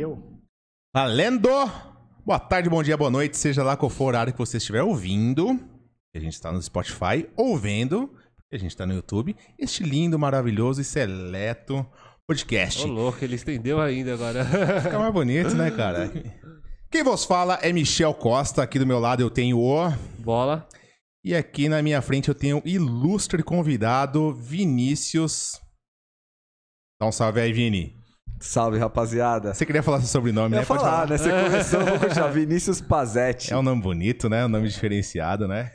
Valeu. Valendo! Boa tarde, bom dia, boa noite, seja lá qual for o horário que você estiver ouvindo. A gente está no Spotify, ouvindo, a gente está no YouTube. Este lindo, maravilhoso e seleto podcast. Ô, louco, ele estendeu ainda agora. Fica mais bonito, né, cara? Quem vos fala é Michel Costa. Aqui do meu lado eu tenho o. Bola. E aqui na minha frente eu tenho o ilustre convidado, Vinícius. Dá um salve aí, Vini. Salve, rapaziada. Você queria falar seu sobrenome, eu né? Falar, falar, né? Você começou, vou Vinícius Pazetti. É um nome bonito, né? Um nome diferenciado, né?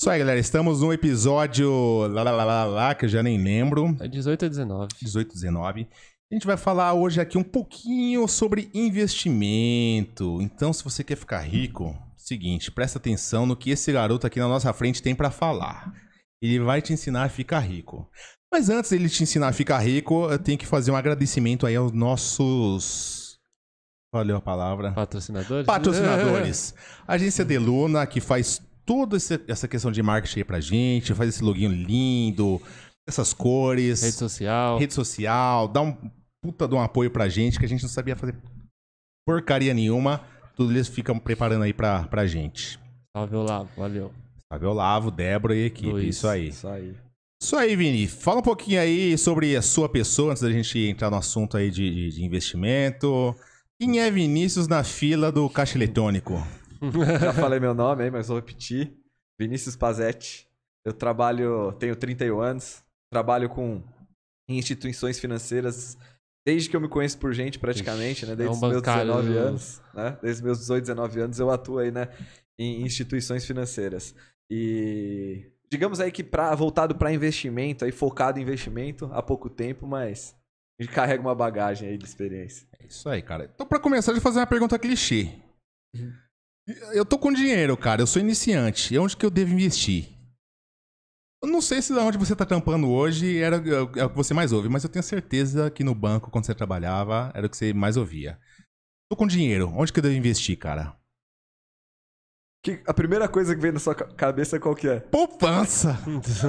Só aí, galera. Estamos no episódio lá, lá, lá, lá, lá que eu já nem lembro. É 18 a 19. 18 a 19. A gente vai falar hoje aqui um pouquinho sobre investimento. Então, se você quer ficar rico, seguinte, presta atenção no que esse garoto aqui na nossa frente tem para falar. Ele vai te ensinar a ficar rico. Mas antes dele te ensinar a ficar rico, eu tenho que fazer um agradecimento aí aos nossos. Valeu a palavra. Patrocinadores? Patrocinadores. Agência luna que faz toda essa questão de marketing aí pra gente, faz esse login lindo, essas cores. Rede social. Rede social, dá um puta de um apoio pra gente, que a gente não sabia fazer porcaria nenhuma. Tudo eles ficam preparando aí pra, pra gente. Salve Olavo, valeu. Salve Olavo, Débora e equipe, Luiz, isso aí. Isso aí. Isso aí, Vini. Fala um pouquinho aí sobre a sua pessoa antes da gente entrar no assunto aí de, de, de investimento. Quem é Vinícius na fila do caixa eletrônico? Já falei meu nome aí, mas vou repetir. Vinícius Pazetti. Eu trabalho, tenho 31 anos, trabalho com instituições financeiras desde que eu me conheço por gente praticamente, né? Ixi, né? Desde é um os meus 19 mesmo. Né? anos, né? Desde meus 18, 19 anos eu atuo aí, né? Em instituições financeiras. E digamos aí que pra, voltado para investimento, aí focado em investimento há pouco tempo, mas gente carrega uma bagagem aí de experiência. É isso aí, cara. Então, para começar, deixa eu fazer uma pergunta clichê. Uhum. Eu tô com dinheiro, cara. Eu sou iniciante. E onde que eu devo investir? Eu não sei se da onde você tá campando hoje era é, é o que você mais ouve, mas eu tenho certeza que no banco, quando você trabalhava, era o que você mais ouvia. Tô com dinheiro. Onde que eu devo investir, cara? Que a primeira coisa que vem na sua cabeça qual que é? Poupança!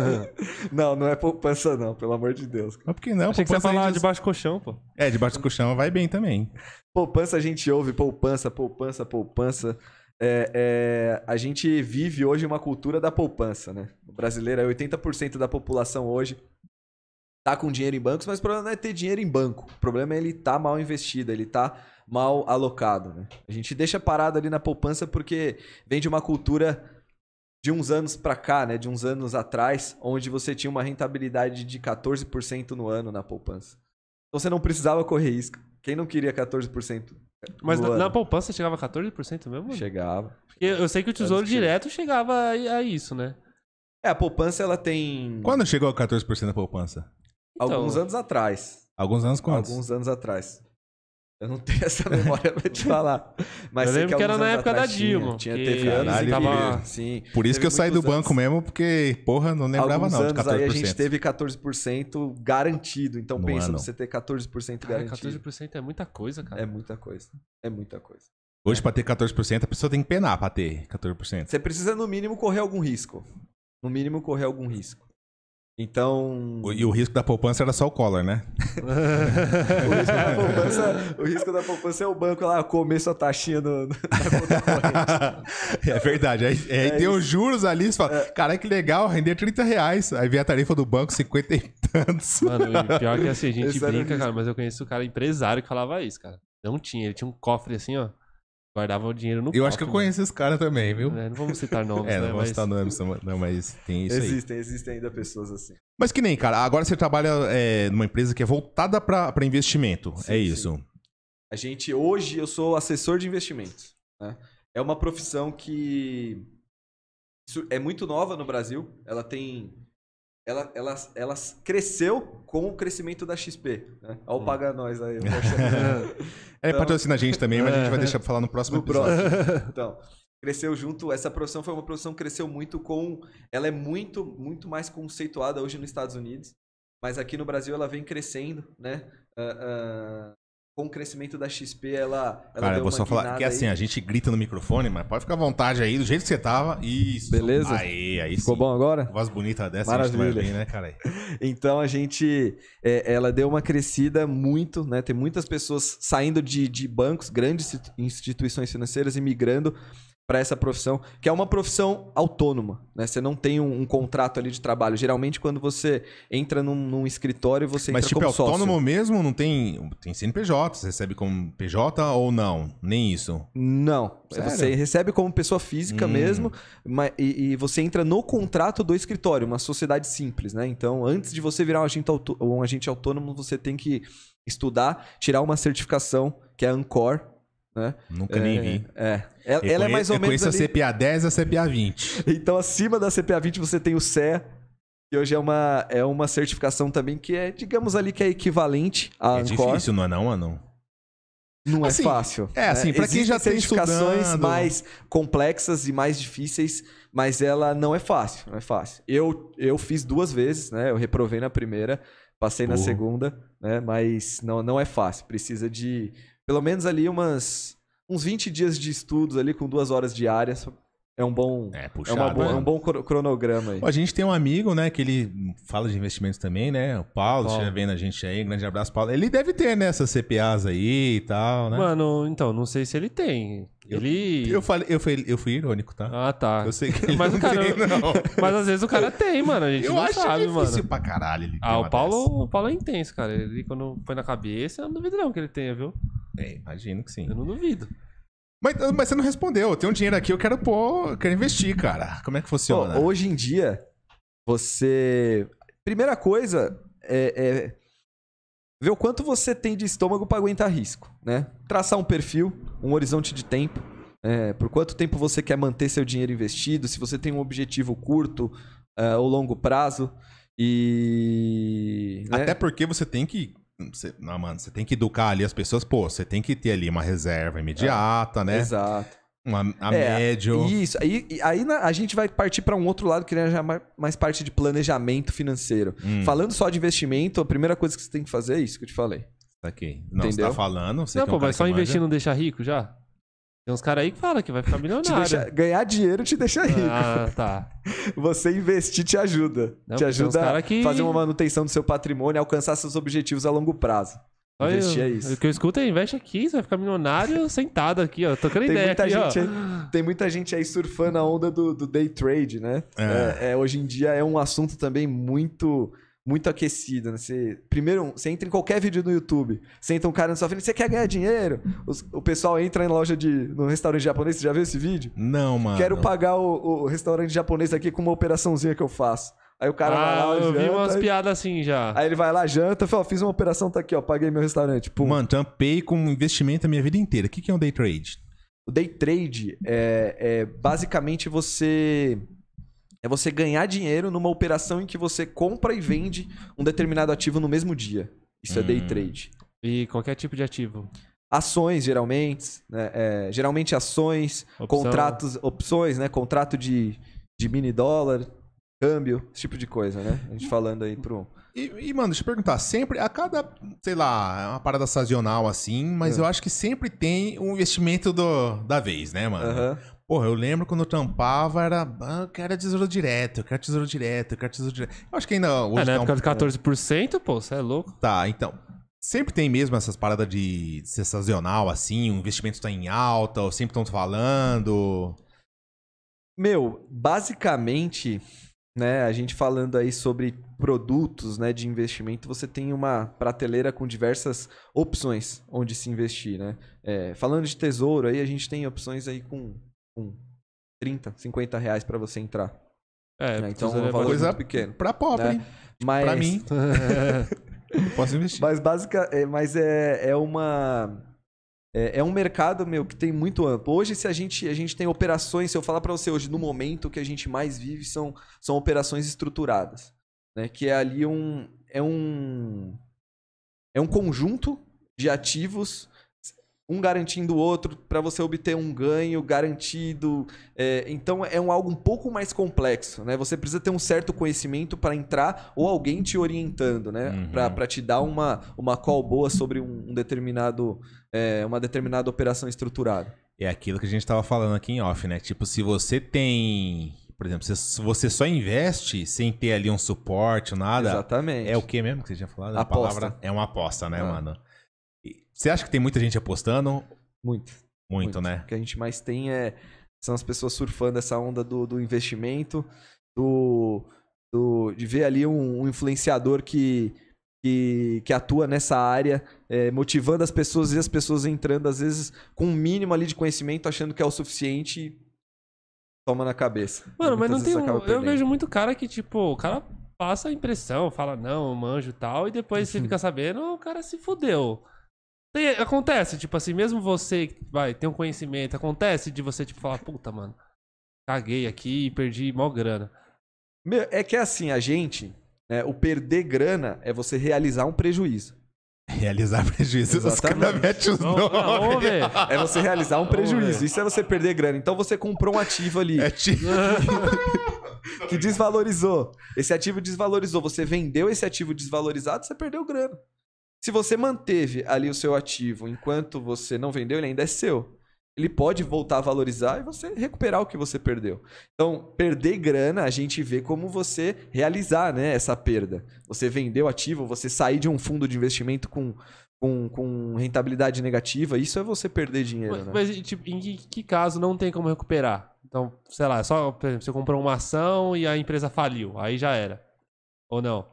não, não é poupança não, pelo amor de Deus. Mas por que não? Achei poupança que você ia falar de debaixo do colchão, pô. É, debaixo do colchão vai bem também. Poupança a gente ouve, poupança, poupança, poupança. É, é, a gente vive hoje uma cultura da poupança, né? O brasileiro é 80% da população hoje tá com dinheiro em bancos, mas o problema não é ter dinheiro em banco. O problema é ele tá mal investido, ele tá mal alocado. Né? A gente deixa parado ali na poupança porque vem de uma cultura de uns anos para cá, né? de uns anos atrás, onde você tinha uma rentabilidade de 14% no ano na poupança. Então você não precisava correr risco. Quem não queria 14%? Mas na, na, poupança chegava a 14% mesmo? Chegava. eu sei que o Tesouro Direto chegava a, a, isso, né? É, a poupança ela tem. Quando chegou a 14% da poupança? Então... Alguns anos atrás. Alguns anos quantos? Alguns anos atrás. Eu não tenho essa memória pra te falar. Mas eu lembro que, era na época da Dilma. Tinha, tinha teve anos que tava... sim. Por isso que eu saí do anos. banco mesmo, porque, porra, não lembrava alguns não anos de 14%. Aí a gente teve 14% garantido. Então no pensa, ano. você ter 14% garantido. 14% é muita coisa, cara. É muita coisa. É muita coisa. Hoje, é. pra ter 14%, a pessoa tem que penar pra ter 14%. Você precisa, no mínimo, correr algum risco. No mínimo, correr algum risco. Então. E o risco da poupança era só o Collor, né? o, risco da poupança, o risco da poupança é o banco lá comer sua taxinha no, no, na É verdade. Aí, é, tem os juros ali, você fala, é. cara, que legal, render 30 reais. Aí vem a tarifa do banco, 50 e tantos. Mano, pior é que assim, a gente Esse brinca, cara, mas eu conheço o um cara empresário que falava isso, cara. Não tinha, ele tinha um cofre assim, ó guardava o dinheiro no Eu acho que eu né? conheço esse cara também, viu? É, não vamos citar nomes, É, né, não né? vou mas... citar nomes, não, mas tem isso aí. Existem, existem ainda pessoas assim. Mas que nem, cara, agora você trabalha é, numa empresa que é voltada para investimento, sim, é isso? Sim. A gente, hoje, eu sou assessor de investimentos. Né? É uma profissão que é muito nova no Brasil, ela tem ela, ela, ela cresceu com o crescimento da XP. Né? Olha o hum. Paga Nós aí. é, patrocina a gente também, mas a gente vai então, deixar para falar no próximo no episódio. Próximo. Então, cresceu junto. Essa profissão foi uma profissão que cresceu muito com... Ela é muito, muito mais conceituada hoje nos Estados Unidos. Mas aqui no Brasil ela vem crescendo, né? Uh, uh, com o crescimento da XP, ela. ela Cara, eu vou só falar que é assim, a gente grita no microfone, mas pode ficar à vontade aí, do jeito que você tava. Isso. Beleza? Aí, aí Ficou sim. bom agora? Voz bonita dessa, Maravilha. a gente vai bem, né, cara? então a gente. É, ela deu uma crescida muito, né? Tem muitas pessoas saindo de, de bancos, grandes instituições financeiras e migrando para essa profissão, que é uma profissão autônoma, né? Você não tem um, um, contrato ali de trabalho. Geralmente, quando você entra num, num escritório, você Mas, entra tipo, como é autônomo mesmo? Não tem... Tem CNPJ, você recebe como PJ ou não? Nem isso? Não. Sério? Você recebe como pessoa física hum. mesmo mas, e, e, você entra no contrato do escritório, uma sociedade simples, né? Então, antes de você virar um agente, um agente autônomo, você tem que estudar, tirar uma certificação, que é a ANCOR, né? Nunca é, nem vi. É. é. Ela, é mais ou menos. Eu conheço ali... a CPA 10 e a CPA 20. Então, acima da CPA 20, você tem o CE, que hoje é uma, é uma certificação também que é, digamos ali, que é equivalente à é Ancor. É difícil, não é não, não? Não é assim, é fácil. É, né? assim, né? para quem já tem certificações mais complexas e mais difíceis, mas ela não é fácil, não é fácil. Eu, eu fiz duas vezes, né? Eu reprovei na primeira, passei Porra. na segunda, né? Mas não, não é fácil. Precisa de pelo menos ali umas uns 20 dias de estudos ali com duas horas diárias é um bom é, é puxado, é, boa, né? é um bom cronograma aí. A gente tem um amigo, né, que ele fala de investimentos também, né? O Paulo, Paulo. vendo a gente aí, grande abraço, Paulo. Ele deve ter nessas né, CPAs aí e tal, né? Mano, então, não sei se ele tem. Ele. Eu, falei, eu, fui, eu fui irônico, tá? Ah, tá. Eu sei que mas o cara, tem, não. Mas às vezes o cara tem, mano. A gente eu não acho sabe, difícil mano. pra caralho. Ele ah, o Paulo, o Paulo é intenso, cara. Ele quando foi na cabeça, eu não duvido não que ele tenha, viu? É, imagino que sim. Eu não duvido. Mas, mas você não respondeu. Eu tenho um dinheiro aqui, eu quero pôr, eu quero investir, cara. Como é que funciona? hoje em dia, você. Primeira coisa é, é ver o quanto você tem de estômago para aguentar risco, né? Traçar um perfil, um horizonte de tempo, é, por quanto tempo você quer manter seu dinheiro investido, se você tem um objetivo curto é, ou longo prazo e né? até porque você tem que Cê, não, mano, você tem que educar ali as pessoas, pô, você tem que ter ali uma reserva imediata, é, né? Exato. Uma, a é, médio. Isso. Aí, aí na, a gente vai partir para um outro lado que é já mais parte de planejamento financeiro. Hum. Falando só de investimento, a primeira coisa que você tem que fazer é isso que eu te falei. Tá aqui. Não, tá Entendeu? você tá falando. Você não, pô, um mas só investir não deixa rico já? Tem uns caras aí que falam que vai ficar milionário. Deixa, ganhar dinheiro te deixa rico. Ah, tá. Você investir te ajuda. Não, te ajuda a que... fazer uma manutenção do seu patrimônio, alcançar seus objetivos a longo prazo. Olha, investir é isso. O que eu escuto é investe aqui, você vai ficar milionário sentado aqui, ó. Tocando tem ideia muita aqui, gente tem muita gente aí surfando a onda do, do day trade, né? É. É, é, hoje em dia é um assunto também muito muito aquecida. Né? Você, primeiro, você entra em qualquer vídeo no YouTube, senta um cara na sua frente, você quer ganhar dinheiro? Os, o pessoal entra em loja de. no restaurante japonês, você já viu esse vídeo? Não, mano. Quero pagar o, o restaurante japonês aqui com uma operaçãozinha que eu faço. Aí o cara ah, vai lá. Eu janta, vi umas aí... piadas assim já. Aí ele vai lá, janta, fala, fiz uma operação, tá aqui, ó, paguei meu restaurante. Pum. Mano, tampei com investimento a minha vida inteira. O que, que é um day trade? O day trade é, é basicamente você é você ganhar dinheiro numa operação em que você compra e vende um determinado ativo no mesmo dia. Isso hum. é day hum. trade. E qualquer tipo de ativo? Ações, geralmente. Né? É, geralmente ações, Opção. contratos, opções, né? Contrato de, de mini dólar, câmbio, esse tipo de coisa, né? A gente falando aí pro. E, e, mano, deixa eu perguntar, sempre, a cada, sei lá, é uma parada sazonal assim, mas uhum. eu acho que sempre tem um investimento do, da vez, né, mano? Uhum. Porra, eu lembro quando eu tampava, era. Ah, eu quero tesouro direto, eu quero tesouro direto, eu quero tesouro direto. Eu acho que ainda. Hoje é, na época tá um... de 14%, pô, você é louco. Tá, então. Sempre tem mesmo essas paradas de sensacional, assim, o investimento tá em alta, ou sempre estão falando. Meu, basicamente, né, a gente falando aí sobre produtos, né, de investimento, você tem uma prateleira com diversas opções onde se investir, né? É, falando de tesouro aí, a gente tem opções aí com com 30, 50 reais para você entrar. É, né? então é um valor coisa muito pequeno. Pra pobre, né? Tipo, mas... pra mim. posso investir. Mas, básica, é, mas é, é uma... É, é, um mercado, meu, que tem muito amplo. Hoje, se a gente, a gente tem operações, se eu falar para você hoje, no momento que a gente mais vive, são, são operações estruturadas. Né? Que é ali um... É um... É um conjunto de ativos um garantindo o outro para você obter um ganho garantido. É, então é um algo um pouco mais complexo, né? Você precisa ter um certo conhecimento para entrar ou alguém te orientando, né? Uhum. Para te dar uma, uma call boa sobre um, um determinado é, uma determinada operação estruturada. É aquilo que a gente estava falando aqui em off, né? Tipo, se você tem por exemplo, se você só investe sem ter ali um suporte, nada. Exatamente. É o que mesmo que você tinha falado? Aposta. A palavra é uma aposta, né, ah. mano? Você acha que tem muita gente apostando? Muito. Muito, muito. né? O que a gente mais tem é são as pessoas surfando essa onda do, do investimento, do, do, de ver ali um, um influenciador que, que, que, atua nessa área, é, motivando as pessoas e as pessoas entrando, às vezes, com um mínimo ali de conhecimento, achando que é o suficiente e toma na cabeça. Mano, mas não tem. Um, eu vejo muito cara que, tipo, o cara passa a impressão, fala, não, eu manjo tal, e depois você fica sabendo, o cara se fudeu acontece, tipo assim, mesmo você vai tem um conhecimento, acontece de você, tipo, falar, puta, mano, caguei aqui perdi mó grana. Meu, é que é assim, a gente, né, o perder grana é você realizar um prejuízo. Realizar prejuízo. Os caras metem os nomes. é você realizar um prejuízo. Isso é você perder grana. Então você comprou um ativo ali. É que desvalorizou. Esse ativo desvalorizou. Você vendeu esse ativo desvalorizado, você perdeu grana. Se você manteve ali o seu ativo enquanto você não vendeu, ele ainda é seu. Ele pode voltar a valorizar e você recuperar o que você perdeu. Então, perder grana, a gente vê como você realizar né, essa perda. Você vendeu ativo, você sair de um fundo de investimento com, com, com rentabilidade negativa, isso é você perder dinheiro. Mas, né? mas tipo, em que, que caso não tem como recuperar? Então, sei lá, só, por exemplo, você comprou uma ação e a empresa faliu, aí já era. Ou não?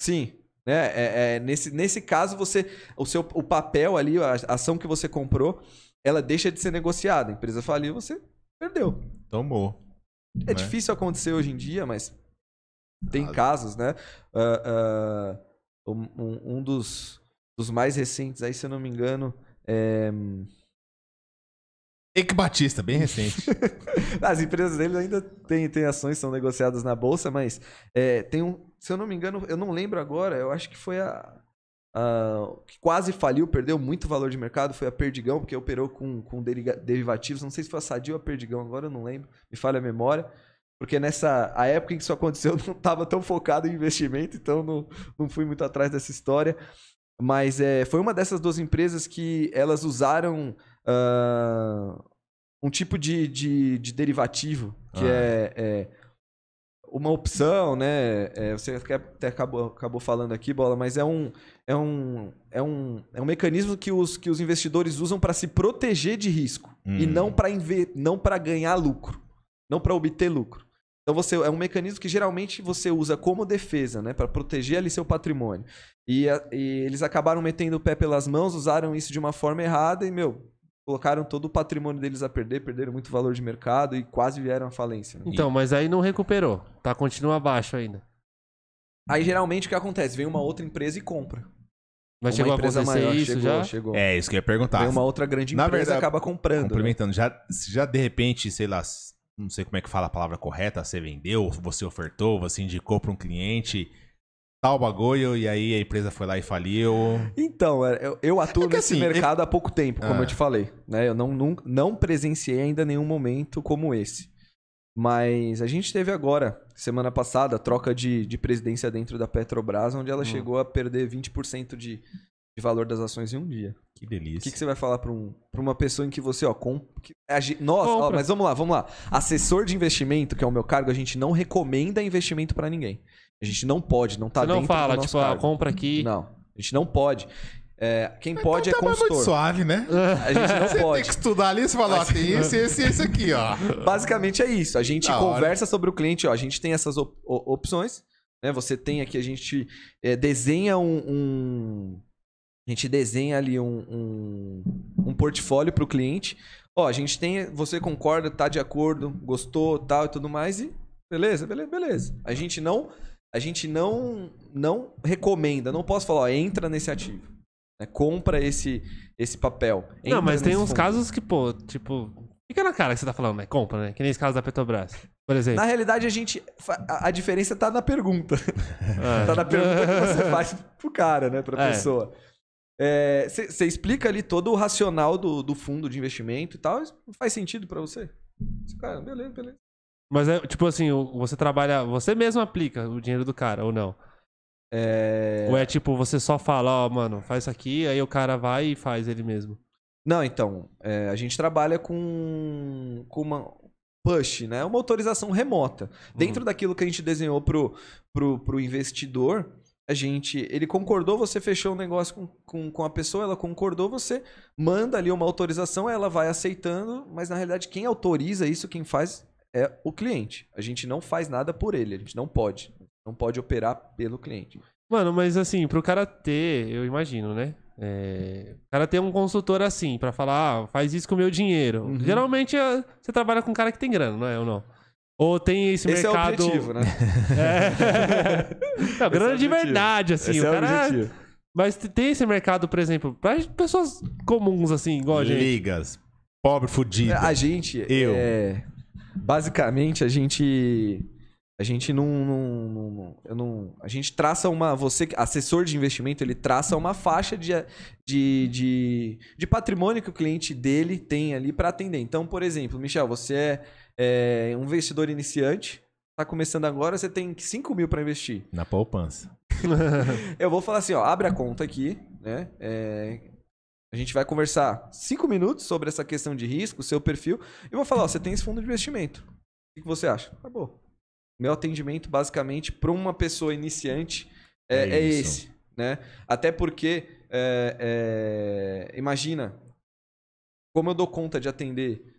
Sim. Né? É, é, nesse, nesse caso, você o seu o papel ali, a ação que você comprou, ela deixa de ser negociada. A empresa faliu, você perdeu. Tomou. É né? difícil acontecer hoje em dia, mas tem casos, né? Uh, uh, um, um dos, dos mais recentes, aí, se eu não me engano, é... Eike Batista, bem recente. As empresas deles ainda têm, têm ações, são negociadas na bolsa, mas é, tem um, se eu não me engano, eu não lembro agora, eu acho que foi a. a que quase faliu, perdeu muito valor de mercado, foi a Perdigão, porque operou com, com derivativos. Não sei se foi a Sadio ou a Perdigão, agora eu não lembro, me falha a memória. Porque nessa a época em que isso aconteceu, eu não estava tão focado em investimento, então não, não fui muito atrás dessa história. Mas é, foi uma dessas duas empresas que elas usaram uh, um tipo de, de, de derivativo, que ah. é, é uma opção, né? É, você até acabou, acabou falando aqui, Bola, mas é um, é um, é um, é um mecanismo que os, que os investidores usam para se proteger de risco hum. e não para não para ganhar lucro, não para obter lucro. Então você é um mecanismo que geralmente você usa como defesa, né, para proteger ali seu patrimônio. E, a, e eles acabaram metendo o pé pelas mãos, usaram isso de uma forma errada e meu, colocaram todo o patrimônio deles a perder, perderam muito valor de mercado e quase vieram à falência. Né? Então, mas aí não recuperou, tá? Continua abaixo ainda. Aí geralmente o que acontece? Vem uma outra empresa e compra. Mas uma chegou a empresa acontecer maior, isso chegou, já? Chegou. É, isso que eu ia perguntar. Vem uma outra grande empresa Na verdade, acaba comprando. Né? Complementando, né? já, já de repente, sei lá, não sei como é que fala a palavra correta, você vendeu, você ofertou, você indicou para um cliente tal bagulho e aí a empresa foi lá e faliu. Então, é, eu, eu atuo é nesse assim, mercado eu... É- há pouco tempo, como ah. eu te falei. Né? Eu não, não, não presenciei ainda nenhum momento como esse. Mas a gente teve agora, semana passada, troca de, de presidência dentro da Petrobras, onde ela hum. chegou a perder 20% de, de valor das ações em um dia. Que delícia. O que, que você vai falar para um, uma pessoa em que você, ó, com, nós, ó, mas vamos lá, vamos lá. Assessor de investimento, que é o meu cargo, a gente não recomenda investimento para ninguém. A gente não pode, não tá Você não dentro fala, do nosso tipo, cargo. Ah, compra aqui. Não, a gente não pode. É, quem Então pode é tá consultor. muito suave, né? A gente não Você tem que estudar ali e falar, ó, tem esse, esse e esse aqui, ó. Basicamente é isso. A gente Da hora. conversa sobre o cliente, ó. A gente tem essas op- opções. Né? Você tem aqui, a gente é, desenha um, um- A gente desenha ali um, um, um portfólio para o cliente. Ó, a gente tem. Você concorda, tá de acordo, gostou, tal e tudo mais. E beleza, beleza, beleza. A gente não a gente não não recomenda, não posso falar, ó, entra nesse ativo. Né? Compra esse, esse papel. Não, mas tem uns fundo. casos que, pô, tipo, fica na cara que você tá falando, né? Compra, né? Que nem esse caso da Petrobras. Por exemplo. Na realidade, a gente. A, diferença tá na pergunta. É. tá na pergunta que você faz pro cara, né? Pra é. pessoa. Você é, explica ali todo o racional do, do fundo de investimento e tal, faz sentido para você? Cara, ah, beleza, beleza. Mas é tipo assim, você trabalha. Você mesmo aplica o dinheiro do cara, ou não? É... Ou é tipo, você só fala, ó, oh, mano, faz isso aqui, aí o cara vai e faz ele mesmo. Não, então, é, a gente trabalha com, com uma push, né? Uma autorização remota. Uhum. Dentro daquilo que a gente desenhou pro, pro, pro investidor, a gente. Ele concordou, você fechou um negócio com, com, com a pessoa, ela concordou, você manda ali uma autorização, ela vai aceitando, mas na realidade quem autoriza isso, quem faz é o cliente. A gente não faz nada por ele, a gente não pode. Não pode operar pelo cliente. Mano, mas assim, pro cara ter, eu imagino, né? É, o cara ter um consultor assim, para falar, ah, faz isso com o meu dinheiro. Uhum. Geralmente é, você trabalha com um cara que tem grana, não é ou não? Ou tem esse, esse é mercado. Né? É. Esse é o objetivo, né? É. não, grana é de verdade, assim. Esse o cara... é o objetivo. Mas tem esse mercado, por exemplo, para pessoas comuns, assim, igual a gente. Ligas. Pobre fudido. A gente. Eu. É basicamente a gente a gente não, não, não, eu não. A gente traça uma. Você, assessor de investimento, ele traça uma faixa de, de, de, de patrimônio que o cliente dele tem ali para atender. Então, por exemplo, Michel, você é, é um investidor iniciante, está começando agora, você tem 5 mil para investir. Na poupança. eu vou falar assim: ó, abre a conta aqui, né? É, a gente vai conversar cinco minutos sobre essa questão de risco, seu perfil, e vou falar: ó, você tem esse fundo de investimento. O que você acha? Acabou. Meu atendimento, basicamente, para uma pessoa iniciante é, é, é esse. Né? Até porque, é, é, imagina, como eu dou conta de atender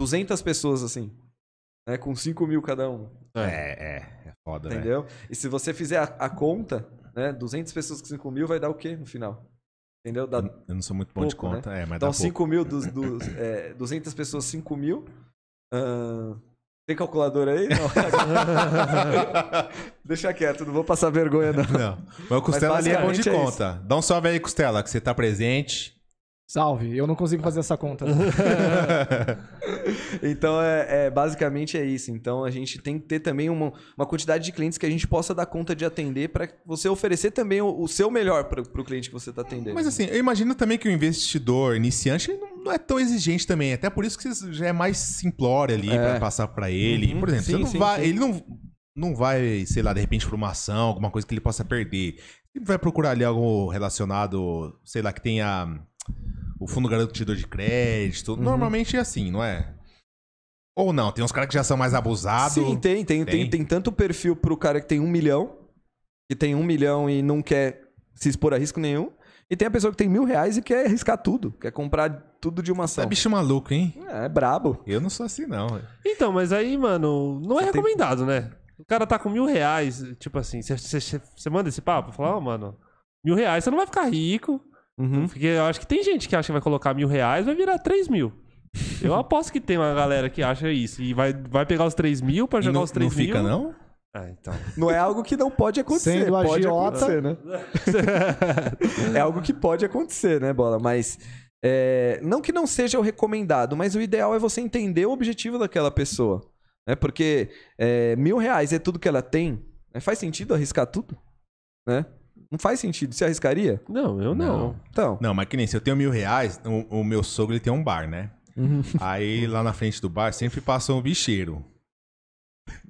200 é, é, pessoas assim, né? com 5 mil cada um. É, é, é foda, né? Entendeu? Né? E se você fizer a, a conta, né? 200 pessoas com 5 mil vai dar o quê no final? Entendeu? Dá eu não sou muito bom pouco, de né? conta, né? é, mas Então, 5 mil, dos, dos, é, 200 pessoas, 5 mil. Uh, tem calculadora aí? Não. Deixa quieto, não vou passar vergonha, não. não. Mas o Costela mas, é bom de é conta. É Dá um salve aí, Costela, que você está presente. Salve, eu não consigo fazer essa conta. Né? então, é, é, basicamente é isso. Então, a gente tem que ter também uma, uma quantidade de clientes que a gente possa dar conta de atender para você oferecer também o, o seu melhor para o cliente que você está atendendo. Mas assim, eu imagino também que o investidor iniciante não, é tão exigente também. Até por isso que já é mais simplório ali é. para passar para ele. Uhum, por exemplo, sim, não sim, vai, sim. ele não, não vai, sei lá, de repente, para uma ação, alguma coisa que ele possa perder. Ele vai procurar ali algo relacionado, sei lá, que tenha o fundo garantidor de crédito. Uhum. Normalmente é assim, não é? Ou não, tem uns caras que já são mais abusados. Sim, tem, tem, tem, tem, tem tanto perfil pro cara que tem um milhão, que tem um milhão e não quer se expor a risco nenhum. E tem a pessoa que tem mil reais e quer arriscar tudo, quer comprar tudo de uma ação. É bicho maluco, hein? É, é brabo. Eu não sou assim, não. Então, mas aí, mano, não é você recomendado, tem... né? O cara tá com mil reais, tipo assim, você manda esse papo? Fala, ó, oh, mano, mil reais você não vai ficar rico. Uhum. Porque eu acho que tem gente que acha que vai colocar mil reais vai virar três mil. Eu aposto que tem uma galera que acha isso. E vai, vai pegar os três mil pra jogar não, os três mil. Não fica, não? Ah, então. Não é algo que não pode acontecer. Sendo pode agiota. acontecer, né? é algo que pode acontecer, né, Bola? Mas... É, não que não seja o recomendado, mas o ideal é você entender o objetivo daquela pessoa. Né? Porque é, mil reais é tudo que ela tem. Né? Faz sentido arriscar tudo? Né? Não faz sentido. Você arriscaria? Não, eu não. não. Então. Não, mas que nem se eu tenho mil reais, o, o meu sogro ele tem um bar, né? Uhum. Aí lá na frente do bar sempre passa um bicheiro.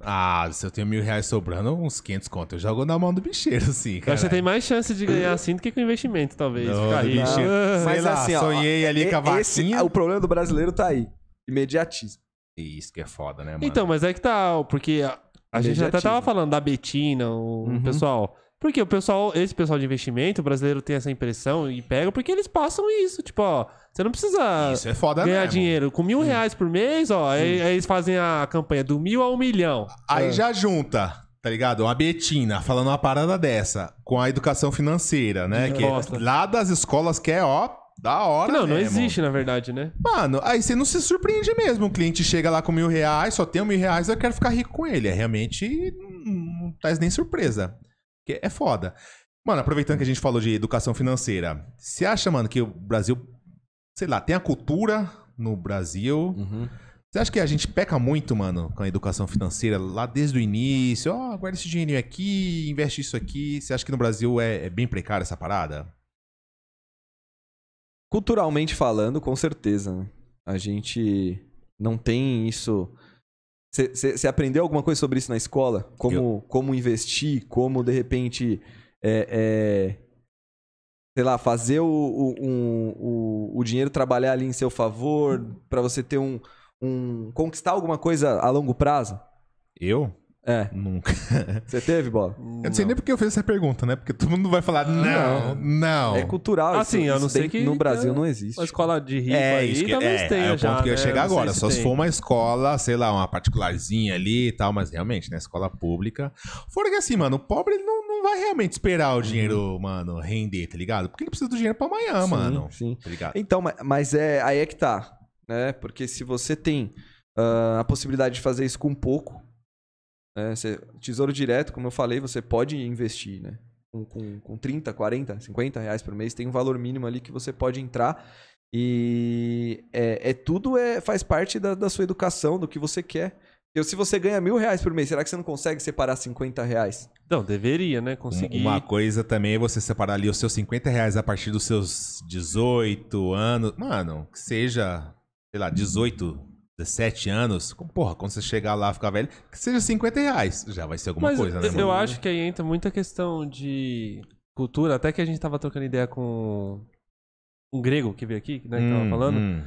Ah, se eu tenho mil reais sobrando, uns 500 conto. Eu jogo na mão do bicheiro, assim. Cara. Você tem mais chance de ganhar assim do que com investimento, talvez. Não, Ficar rico. Ah. Mas Sei lá, assim, ó, sonhei ó, ali e, com a vaquinha. Esse, o problema do brasileiro tá aí. Imediatismo. Isso que é foda, né, então, mano? Então, mas é que tá, porque a, a gente até tava falando da Betina, o uhum. pessoal. Porque o pessoal, esse pessoal de investimento, o brasileiro tem essa impressão e pega, porque eles passam isso. Tipo, ó, você não precisa Isso é foda ganhar mesmo. dinheiro. Com mil reais por mês, ó, aí, aí eles fazem a campanha do mil a um milhão. Aí é. já junta, tá ligado? Uma Betina falando uma parada dessa com a educação financeira, né? Que lá das escolas que é, ó, da hora Não, não existe, na verdade, né? Mano, aí você não se surpreende mesmo. O cliente chega lá com mil reais, só tem um mil reais, eu quero ficar rico com ele. É realmente hum, não faz nem surpresa. Porque é foda. Mano, aproveitando que a gente falou de educação financeira, você acha, mano, que o Brasil, sei lá, tem a cultura no Brasil. Uhum. Você acha que a gente peca muito, mano, com a educação financeira lá desde o início? Ó, oh, guarda esse dinheirinho aqui, investe isso aqui. Você acha que no Brasil é, é bem precária essa parada? Culturalmente falando, com certeza. Né? A gente não tem isso você aprendeu alguma coisa sobre isso na escola? Como, eu... como investir, como de repente. É, é, sei lá, fazer o, o, um, o, o dinheiro trabalhar ali em seu favor, para você ter um, um. conquistar alguma coisa a longo prazo? Eu? É. Nunca. Você teve, Bob? Eu não sei nem porque eu fiz essa pergunta, né? Porque todo mundo vai falar, não, não. É cultural. Assim, isso, eu não isso sei que- No Brasil não existe. Uma escola de rico é, aí isso que, talvez é, é tenha é o já. ponto que eu ia né? chegar agora. Só se for uma escola, sei lá, uma particularzinha ali e tal, mas realmente, né? Escola pública. Fora que assim, mano, o pobre não, não vai realmente esperar o dinheiro, uhum. mano, render, tá ligado? Porque ele precisa do dinheiro pra amanhã, Sim, mano. Sim. Tá ligado? Então, mas é aí é que tá, né? Porque se você tem ah, a possibilidade de fazer isso com pouco, você, né? tesouro direto, como eu falei, você pode investir, né? Com, com, com 30, 40, 50 reais por mês, tem um valor mínimo ali que você pode entrar. E é, é tudo é, faz parte da, da sua educação, do que você quer. Eu, se você ganha mil reais por mês, será que você não consegue separar 50 reais? Não, deveria, né? Conseguir. Uma coisa também é você separar ali os seus 50 reais a partir dos seus 18 anos. Mano, que seja, sei lá, 18, 17 anos, porra, quando você chegar lá e ficar velho, que seja 50 reais, já vai ser alguma Mas coisa, né? Eu acho que aí entra muita questão de cultura, até que a gente tava trocando ideia com um grego que veio aqui, né, que hum, tava falando, hum.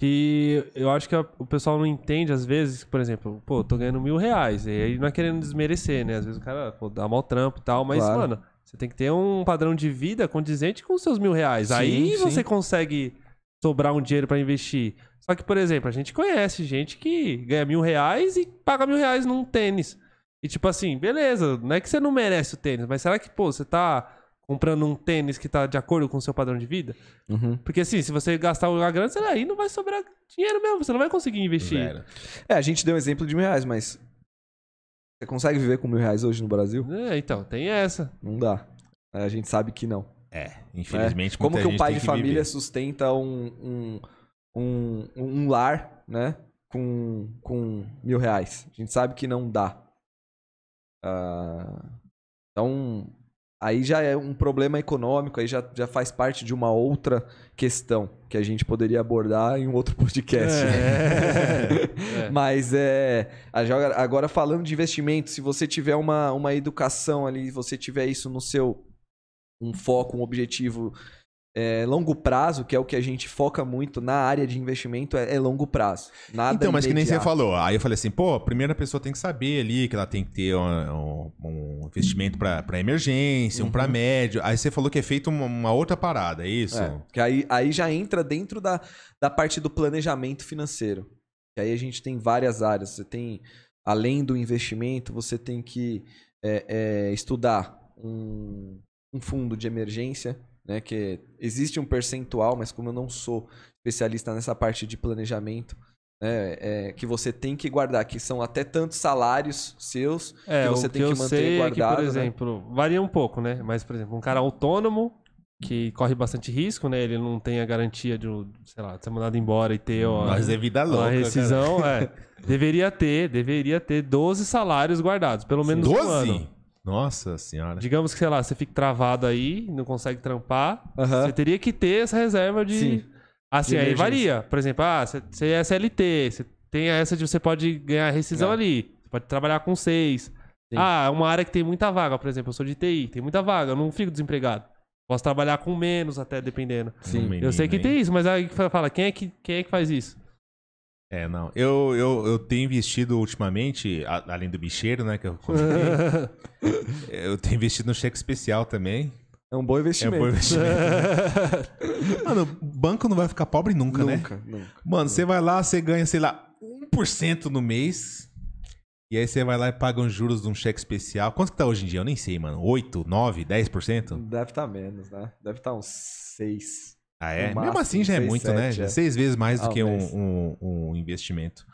que eu acho que a, o pessoal não entende às vezes, por exemplo, pô, tô ganhando mil reais, e aí não é querendo desmerecer, né? Às vezes o cara, pô, dá mal trampo e tal, mas, claro. mano, você tem que ter um padrão de vida condizente com os seus mil reais. Sim, aí sim. você consegue sobrar um dinheiro para investir. Só que, por exemplo, a gente conhece gente que ganha mil reais e paga mil reais num tênis. E tipo assim, beleza, não é que você não merece o tênis, mas será que, pô, você tá comprando um tênis que tá de acordo com o seu padrão de vida? Uhum. Porque assim, se você gastar uma grana, você aí não vai sobrar dinheiro mesmo, você não vai conseguir investir. É, a gente deu um exemplo de mil reais, mas. Você consegue viver com mil reais hoje no Brasil? É, então, tem essa. Não dá. A gente sabe que não. É, infelizmente. É. Como que um pai de família viver. sustenta um, um um, um lar, né? Com, com mil reais. A gente sabe que não dá. Uh, então, aí já é um problema econômico, aí já, já faz parte de uma outra questão que a gente poderia abordar em um outro podcast. É. é. Mas é. Agora falando de investimento, se você tiver uma, uma educação ali, você tiver isso no seu um foco, um objetivo é, longo prazo, que é o que a gente foca muito na área de investimento, é, é longo prazo. Nada então, mas imediato. que nem você falou. Aí eu falei assim, pô, a primeira pessoa tem que saber ali que ela tem que ter um, um investimento para emergência, uhum. um para médio. Aí você falou que é feito uma, uma outra parada, é isso? É, que aí, aí já entra dentro da, da parte do planejamento financeiro. Que aí a gente tem várias áreas. Você tem, além do investimento, você tem que é, é estudar um, um fundo de emergência né? Que existe um percentual, mas como eu não sou especialista nessa parte de planejamento, né, é, que você tem que guardar, que são até tantos salários seus é, que você tem que, manter guardado. É que, por né? exemplo, né? varia um pouco, né? Mas, por exemplo, um cara autônomo que corre bastante risco, né? Ele não tem a garantia de, sei lá, ser mandado embora e ter Mas é vida louca, uma rescisão, é, Deveria ter, deveria ter 12 salários guardados, pelo menos 12? um ano. Nossa senhora. Digamos que, sei lá, você fica travado aí, não consegue trampar. Você teria que ter essa reserva de. Sim. Assim, de aí varia. Por exemplo, ah, você é CLT, você tem essa de você pode ganhar rescisão é. ali. Você pode trabalhar com seis. Sim. Ah, é uma área que tem muita vaga, por exemplo, eu sou de TI, tem muita vaga, eu não fico desempregado. Posso trabalhar com menos até, dependendo. Sim. eu sei que tem isso, mas aí fala, quem é que, quem é que faz isso? É, não. Eu, eu, eu tenho investido ultimamente, além do bicheiro, né, que eu eu tenho investido no cheque especial também. É um bom investimento. É um bom investimento. Mano, banco não vai ficar pobre nunca, nunca né? Nunca, nunca. Mano, você vai lá, você ganha, sei lá, 1% no mês. E aí você vai lá e paga os juros de um cheque especial. Quanto que tá hoje em dia? Eu nem sei, mano. 8, 9, 10%? Deve estar tá menos, né? Deve estar tá uns 6. Ah, é? Mesmo assim já 6, é muito, 7, né? É. Seis vezes mais do ah, que um, um, um investimento.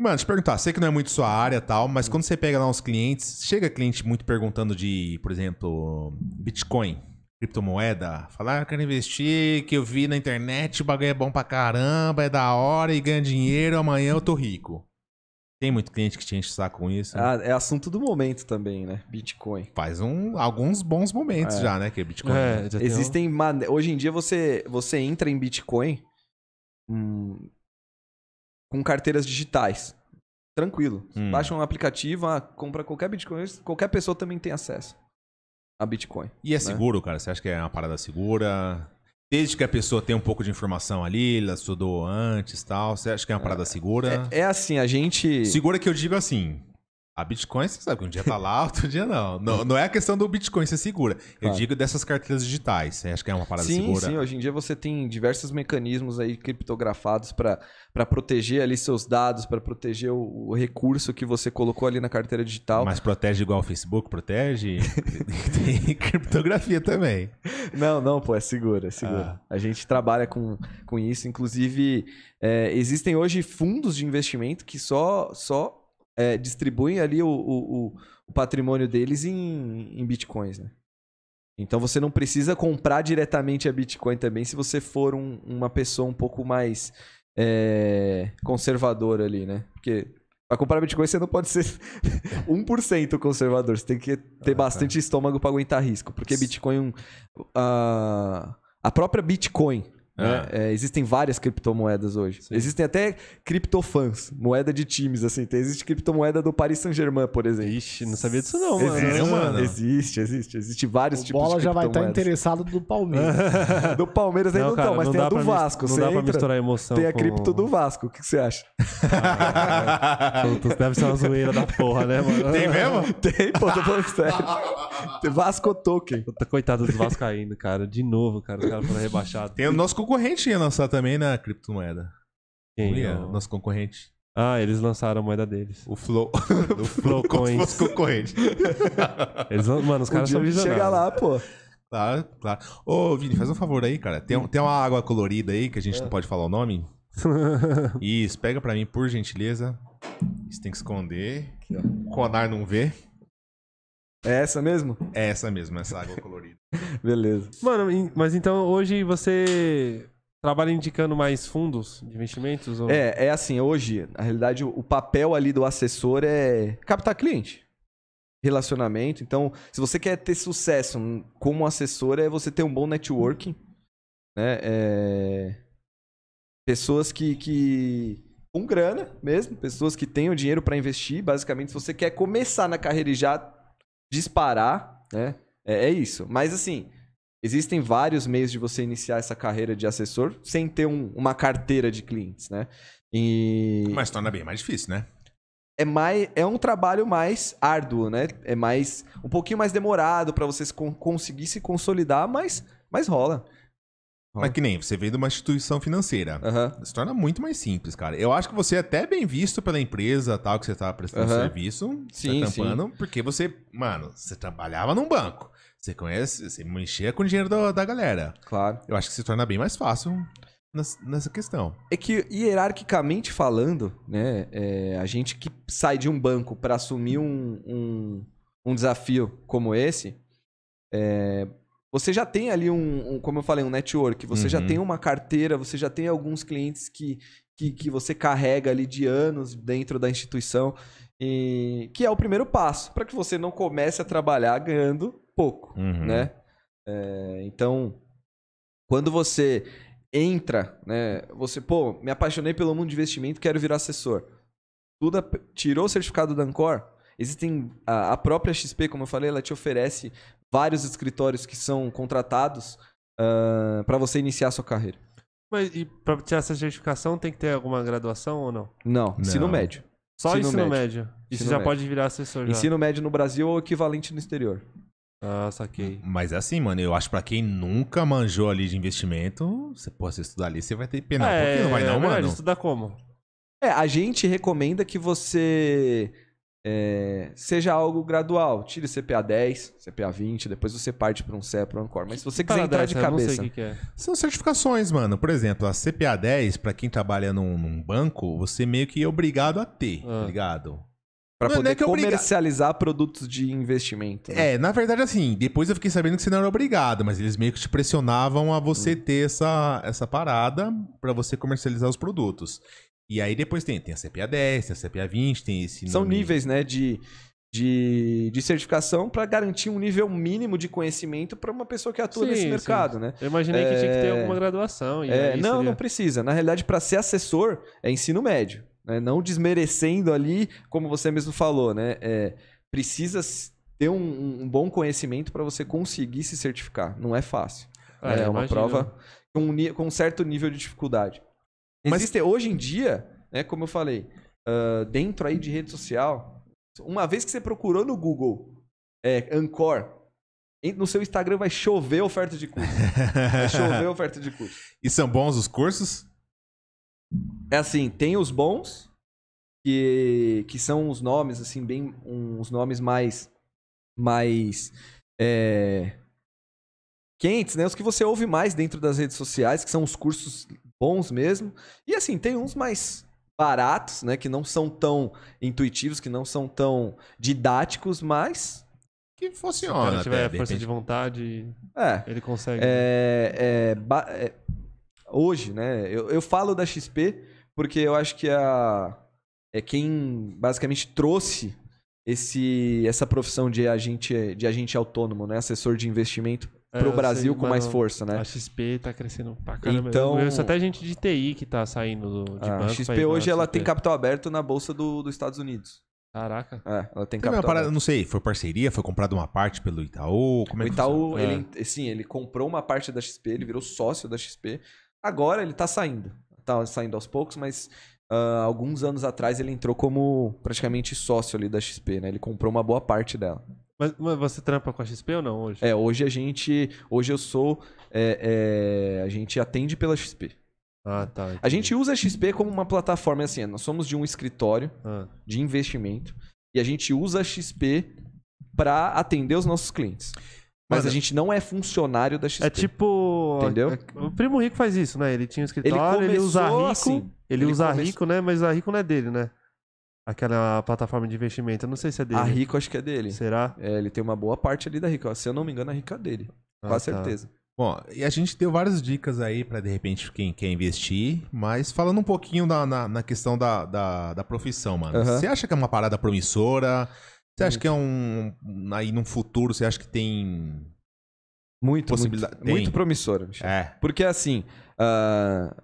Mano, deixa eu perguntar, sei que não é muito sua área tal, mas quando você pega lá uns clientes, chega cliente muito perguntando de, por exemplo, Bitcoin, criptomoeda, falar ah, eu quero investir, que eu vi na internet, o bagulho é bom pra caramba, é da hora e ganha dinheiro, amanhã eu tô rico. Tem muito cliente que te enche o saco com isso. Né? Ah, é assunto do momento também, né? Bitcoin. Faz um, alguns bons momentos é. já, né? Que é Bitcoin. É, né? Existem. Hoje em dia você, você entra em Bitcoin. Hum, com carteiras digitais. Tranquilo. Hum. Baixa um aplicativo, ah, compra qualquer Bitcoin, qualquer pessoa também tem acesso a Bitcoin. E é né? seguro, cara? Você acha que é uma parada segura? Desde que a pessoa tenha um pouco de informação ali, ela estudou antes tal, você acha que é uma é, parada é, segura? É, é, assim, a gente. Segura que eu digo assim, a Bitcoin, você sabe que um dia tá lá, outro dia não. Não, não é a questão do Bitcoin, ser segura. Eu claro. digo dessas carteiras digitais. Acho que é uma parada sim, segura? Sim, hoje em dia você tem diversos mecanismos aí criptografados para proteger ali seus dados, para proteger o, o, recurso que você colocou ali na carteira digital. Mas protege igual o Facebook protege? tem criptografia também. Não, não, pô, é segura, é segura. Ah. A gente trabalha com, com isso. Inclusive, é, existem hoje fundos de investimento que só, só é, distribuem ali o, o, o, patrimônio deles em, em bitcoins, né? Então você não precisa comprar diretamente a Bitcoin também se você for um, uma pessoa um pouco mais é, conservadora ali, né? Porque para comprar Bitcoin você não pode ser 1% conservador. Você tem que ter ah, bastante é. estômago para aguentar risco. Porque Bitcoin. a própria Bitcoin né? Ah. É, existem várias criptomoedas hoje. Sim. Existem até criptofãs, moeda de times, assim. Tem, existe criptomoeda do Paris Saint-Germain, por exemplo. Ixi, não sabia disso não, mano. Existe, mano. existe, existe. Existe vários o tipos bola de bola já vai tá estar interessado do Palmeiras. do Palmeiras ainda não, não tá, mas não tem a do Vasco. Não dá pra misturar emoção Tem a com... cripto do Vasco. O que, você acha? Ah, Deve ser uma zoeira da porra, né, mano? Tem mesmo? Tem, pô, tô falando sério. Vasco Token. Coitado dos Vasco caindo, cara. De novo, cara. Os caras foram rebaixados. Tem o nosso concorrente ia lançar também na né, criptomoeda. Quem? ia, o... Nosso concorrente. Ah, eles lançaram a moeda deles. O Flow. O Flow Coins. Os concorrentes. Eles, mano, os caras um são visionários. Chega lá, pô. Claro, claro. Ô, Vini, faz um favor aí, cara. Tem, tem uma água colorida aí que a gente é. não pode falar o nome. Isso, pega pra mim, por gentileza. Isso tem que esconder. Aqui, o Conar não vê. É essa mesmo? É essa mesmo, essa água colorida. Beleza. Mano, mas então hoje você trabalha indicando mais fundos de investimentos? Ou... É, é assim, hoje, na realidade, o papel ali do assessor é captar cliente. Relacionamento. Então, se você quer ter sucesso como assessor, é você ter um bom networking. Né? É... Pessoas que, que, com grana mesmo, pessoas que tenham dinheiro para investir. Basicamente, se você quer começar na carreira e já disparar, né? É, é isso. Mas assim, existem vários meios de você iniciar essa carreira de assessor sem ter um, uma carteira de clientes, né? E... Mas torna bem mais difícil, né? É, mais, é um trabalho mais árduo, né? É mais um pouquinho mais demorado para você con conseguir se consolidar, mas, mas rola. Mas que nem, você veio de uma instituição financeira. Uhum. Se torna muito mais simples, cara. Eu acho que você é até bem visto pela empresa tal, que você tá prestando uhum. serviço, tá sim, tá tampando, sim. porque você, mano, você trabalhava num banco. Você conhece, você mexia com o dinheiro da, da galera. Claro. Eu acho que se torna bem mais fácil nessa questão. É que, hierarquicamente falando, né, é, a gente que sai de um banco para assumir um, um, um, desafio como esse, é, você já tem ali um, um, como eu falei, um network, você uhum. já tem uma carteira, você já tem alguns clientes que, que, que você carrega ali de anos dentro da instituição, e, que é o primeiro passo para que você não comece a trabalhar ganhando pouco, uhum. né? É, então, quando você entra, né? Você, pô, me apaixonei pelo mundo de investimento, quero virar assessor. Tudo tirou o certificado da Ancor, Existem a, própria XP, como eu falei, ela te oferece vários escritórios que são contratados uh, ah, para você iniciar a sua carreira. Mas e para tirar essa certificação tem que ter alguma graduação ou não? Não, não. ensino médio. Só ensino, ensino médio. médio. E ensino você já médio. pode virar assessor já. Ensino médio no Brasil é ou equivalente no exterior. Ah, saquei. Mas é assim, mano, eu acho para pra quem nunca manjou ali de investimento, você, pode estudar ali, você vai ter pena. É, é, não vai não, é, mano? Estudar como? É, a gente recomenda que você é, seja algo gradual. Tire CPA 10, CPA 20, depois você parte para um CEA, para um Core. Mas se você quiser entrar é de cabeça. Que que é. São certificações, mano. Por exemplo, a CPA 10, para quem trabalha num, num, banco, você meio que é obrigado a ter, tá ah. tá ligado? Pra não, poder não é, é comercializar obriga... produtos de investimento. Né? É, na verdade, assim, depois eu fiquei sabendo que você não era obrigado, mas eles meio que te pressionavam a você hum. ter essa, essa parada para você comercializar os produtos. E aí depois tem, tem a CPA 10, tem a CPA 20, tem esse. São nome... níveis, né, de, de, de certificação para garantir um nível mínimo de conhecimento para uma pessoa que atua sim, nesse mercado, sim. né? Eu imaginei é... que tinha que ter é, alguma graduação. É... não, seria... não precisa. Na realidade, para ser assessor é ensino médio. Né? Não desmerecendo ali, como você mesmo falou, né? É, precisa ter um, um bom conhecimento para você conseguir se certificar. Não é fácil. Ah, é, uma prova com um, com um certo nível de dificuldade. Mas... Existe hoje em dia, né, como eu falei, uh, dentro aí de rede social, uma vez que você procurou no Google é, Ancor, no seu Instagram vai chover oferta de curso. vai chover oferta de curso. E são bons os cursos? É assim, tem os bons, que, que são os nomes, assim, bem. uns nomes mais. mais. É, quentes, né? Os que você ouve mais dentro das redes sociais, que são os cursos bons mesmo. E assim, tem uns mais baratos, né? Que não são tão intuitivos, que não são tão didáticos, mas. Que funciona. Se tiver né, força de, de vontade, é, ele consegue. É, é, é, hoje, né? Eu, eu falo da XP porque eu acho que a. É quem basicamente trouxe esse, essa profissão de agente, de agente autônomo, né? assessor de investimento é, pro é, Brasil sei, com mais força, né? A XP tá crescendo pra caramba. Então, eu até gente de TI que tá saindo do, de ah, A XP hoje ela tem capital aberto na bolsa do, dos Estados Unidos. Caraca. É, ela tem, tem capital. Parada, não sei, foi parceria, foi comprada uma parte pelo Itaú, como é o Itaú, que ele, é. sim, ele comprou uma parte da XP, ele virou sócio da XP. Agora ele tá saindo. Tá saindo aos poucos, mas uh, alguns anos atrás ele entrou como praticamente sócio ali da XP, né? Ele comprou uma boa parte dela. Mas, mas, você trampa com a XP ou não hoje? É, hoje a gente. Hoje eu sou. É, é, a gente atende pela XP. Ah, tá. Entendi. A gente usa a XP como uma plataforma, assim, nós somos de um escritório ah. de investimento e a gente usa a XP para atender os nossos clientes. Mas Mano, a gente não é funcionário da XP. É tipo. Entendeu? É, o Primo Rico faz isso, né? Ele tinha um escritório, ele, começou, ele usa rico. Assim, ele, ele usa rico, né? Mas a rico não é dele, né? aquela plataforma de investimento. Eu não sei se é dele. A Rico acho que é dele. Será? É, ele tem uma boa parte ali da Rico. Se eu não me engano, a Rico é dele. Ah, com tá. certeza. Bom, e a gente deu várias dicas aí para de repente quem quer investir, mas falando um pouquinho da, na, na questão da, da, da profissão, mano. Uhum. Você acha que é uma parada promissora? Você acha que é um. Aí num futuro, você acha que tem. Muito, possibilidade? muito, tem. muito promissora. É. Porque assim. Uh,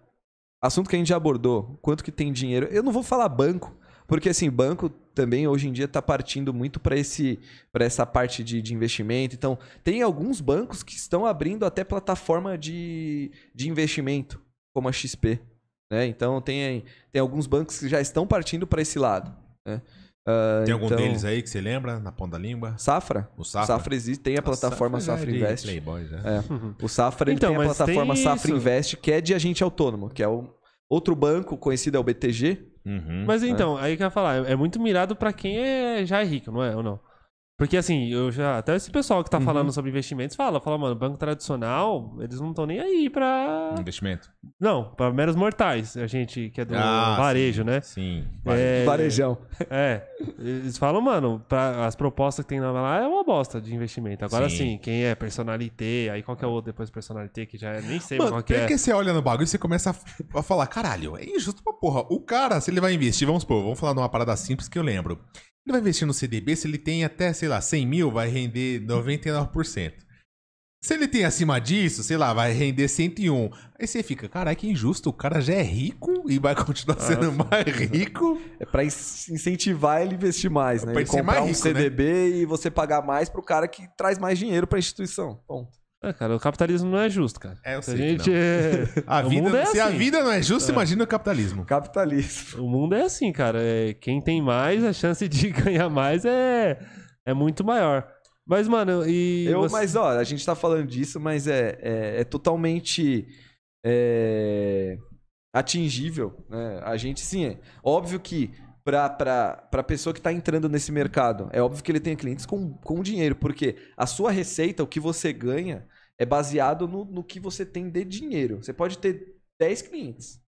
assunto que a gente já abordou, quanto que tem dinheiro. Eu não vou falar banco, porque assim, banco também hoje em dia está partindo muito para esse para essa parte de, de, investimento. Então, tem alguns bancos que estão abrindo até plataforma de, de investimento, como a XP. Né? Então, tem, tem alguns bancos que já estão partindo para esse lado. Né? Uh, tem algum então... deles aí que você lembra, na ponta da língua? Safra. O Safra, Safra existe, tem a plataforma é Safra, Safra Invest. Playboy, já. É. é. Uhum. O Safra então, tem a plataforma tem Safra Invest, que é de agente autônomo, que é o outro banco conhecido é o BTG, Uhum, Mas é. então, é. aí que eu ia falar, é muito mirado para quem é, já é rico, não é? Ou não? Porque assim, eu já. Até esse pessoal que tá uhum. falando sobre investimentos fala, fala, mano, banco tradicional, eles não estão nem aí pra. Investimento. Não, pra meros mortais, a gente que é do ah, varejo, sim, né? Sim. É... Varejão. É. Eles falam, mano, pra... as propostas que tem lá é uma bosta de investimento. Agora sim, sim quem é personalité, aí qual que é o outro depois personalité, que já é, nem sei mano, qual que é. Por que você olha no bagulho e você começa a, a falar, caralho, é injusto pra porra. O cara, se ele vai investir, vamos supor, vamos falar de uma parada simples que eu lembro. Ele vai investir no CDB se ele tem até, sei lá, 100 mil vai render 99%. Se ele tem acima disso, sei lá, vai render 101. Aí você fica, caralho, que é injusto. O cara já é rico e vai continuar sendo mais rico. É pra incentivar ele a investir mais, é né? É pra ele comprar rico, um CDB né? e você pagar mais pro cara que traz mais dinheiro pra instituição. Ponto. É, cara, o capitalismo não é justo, cara. É, eu sei. A gente é... a vida, é se assim. a vida não é justa, é. imagina o capitalismo. Capitalismo. O mundo é assim, cara. É, quem tem mais, a chance de ganhar mais é é muito maior. Mas, mano, e. Eu, você... Mas, ó, a gente tá falando disso, mas é, é, é totalmente. É, atingível, né? A gente, sim, é óbvio que para pra pessoa que está entrando nesse mercado, é óbvio que ele tem clientes com, com dinheiro, porque a sua receita, o que você ganha, é baseado no, no que você tem de dinheiro. Você pode ter 10 clientes.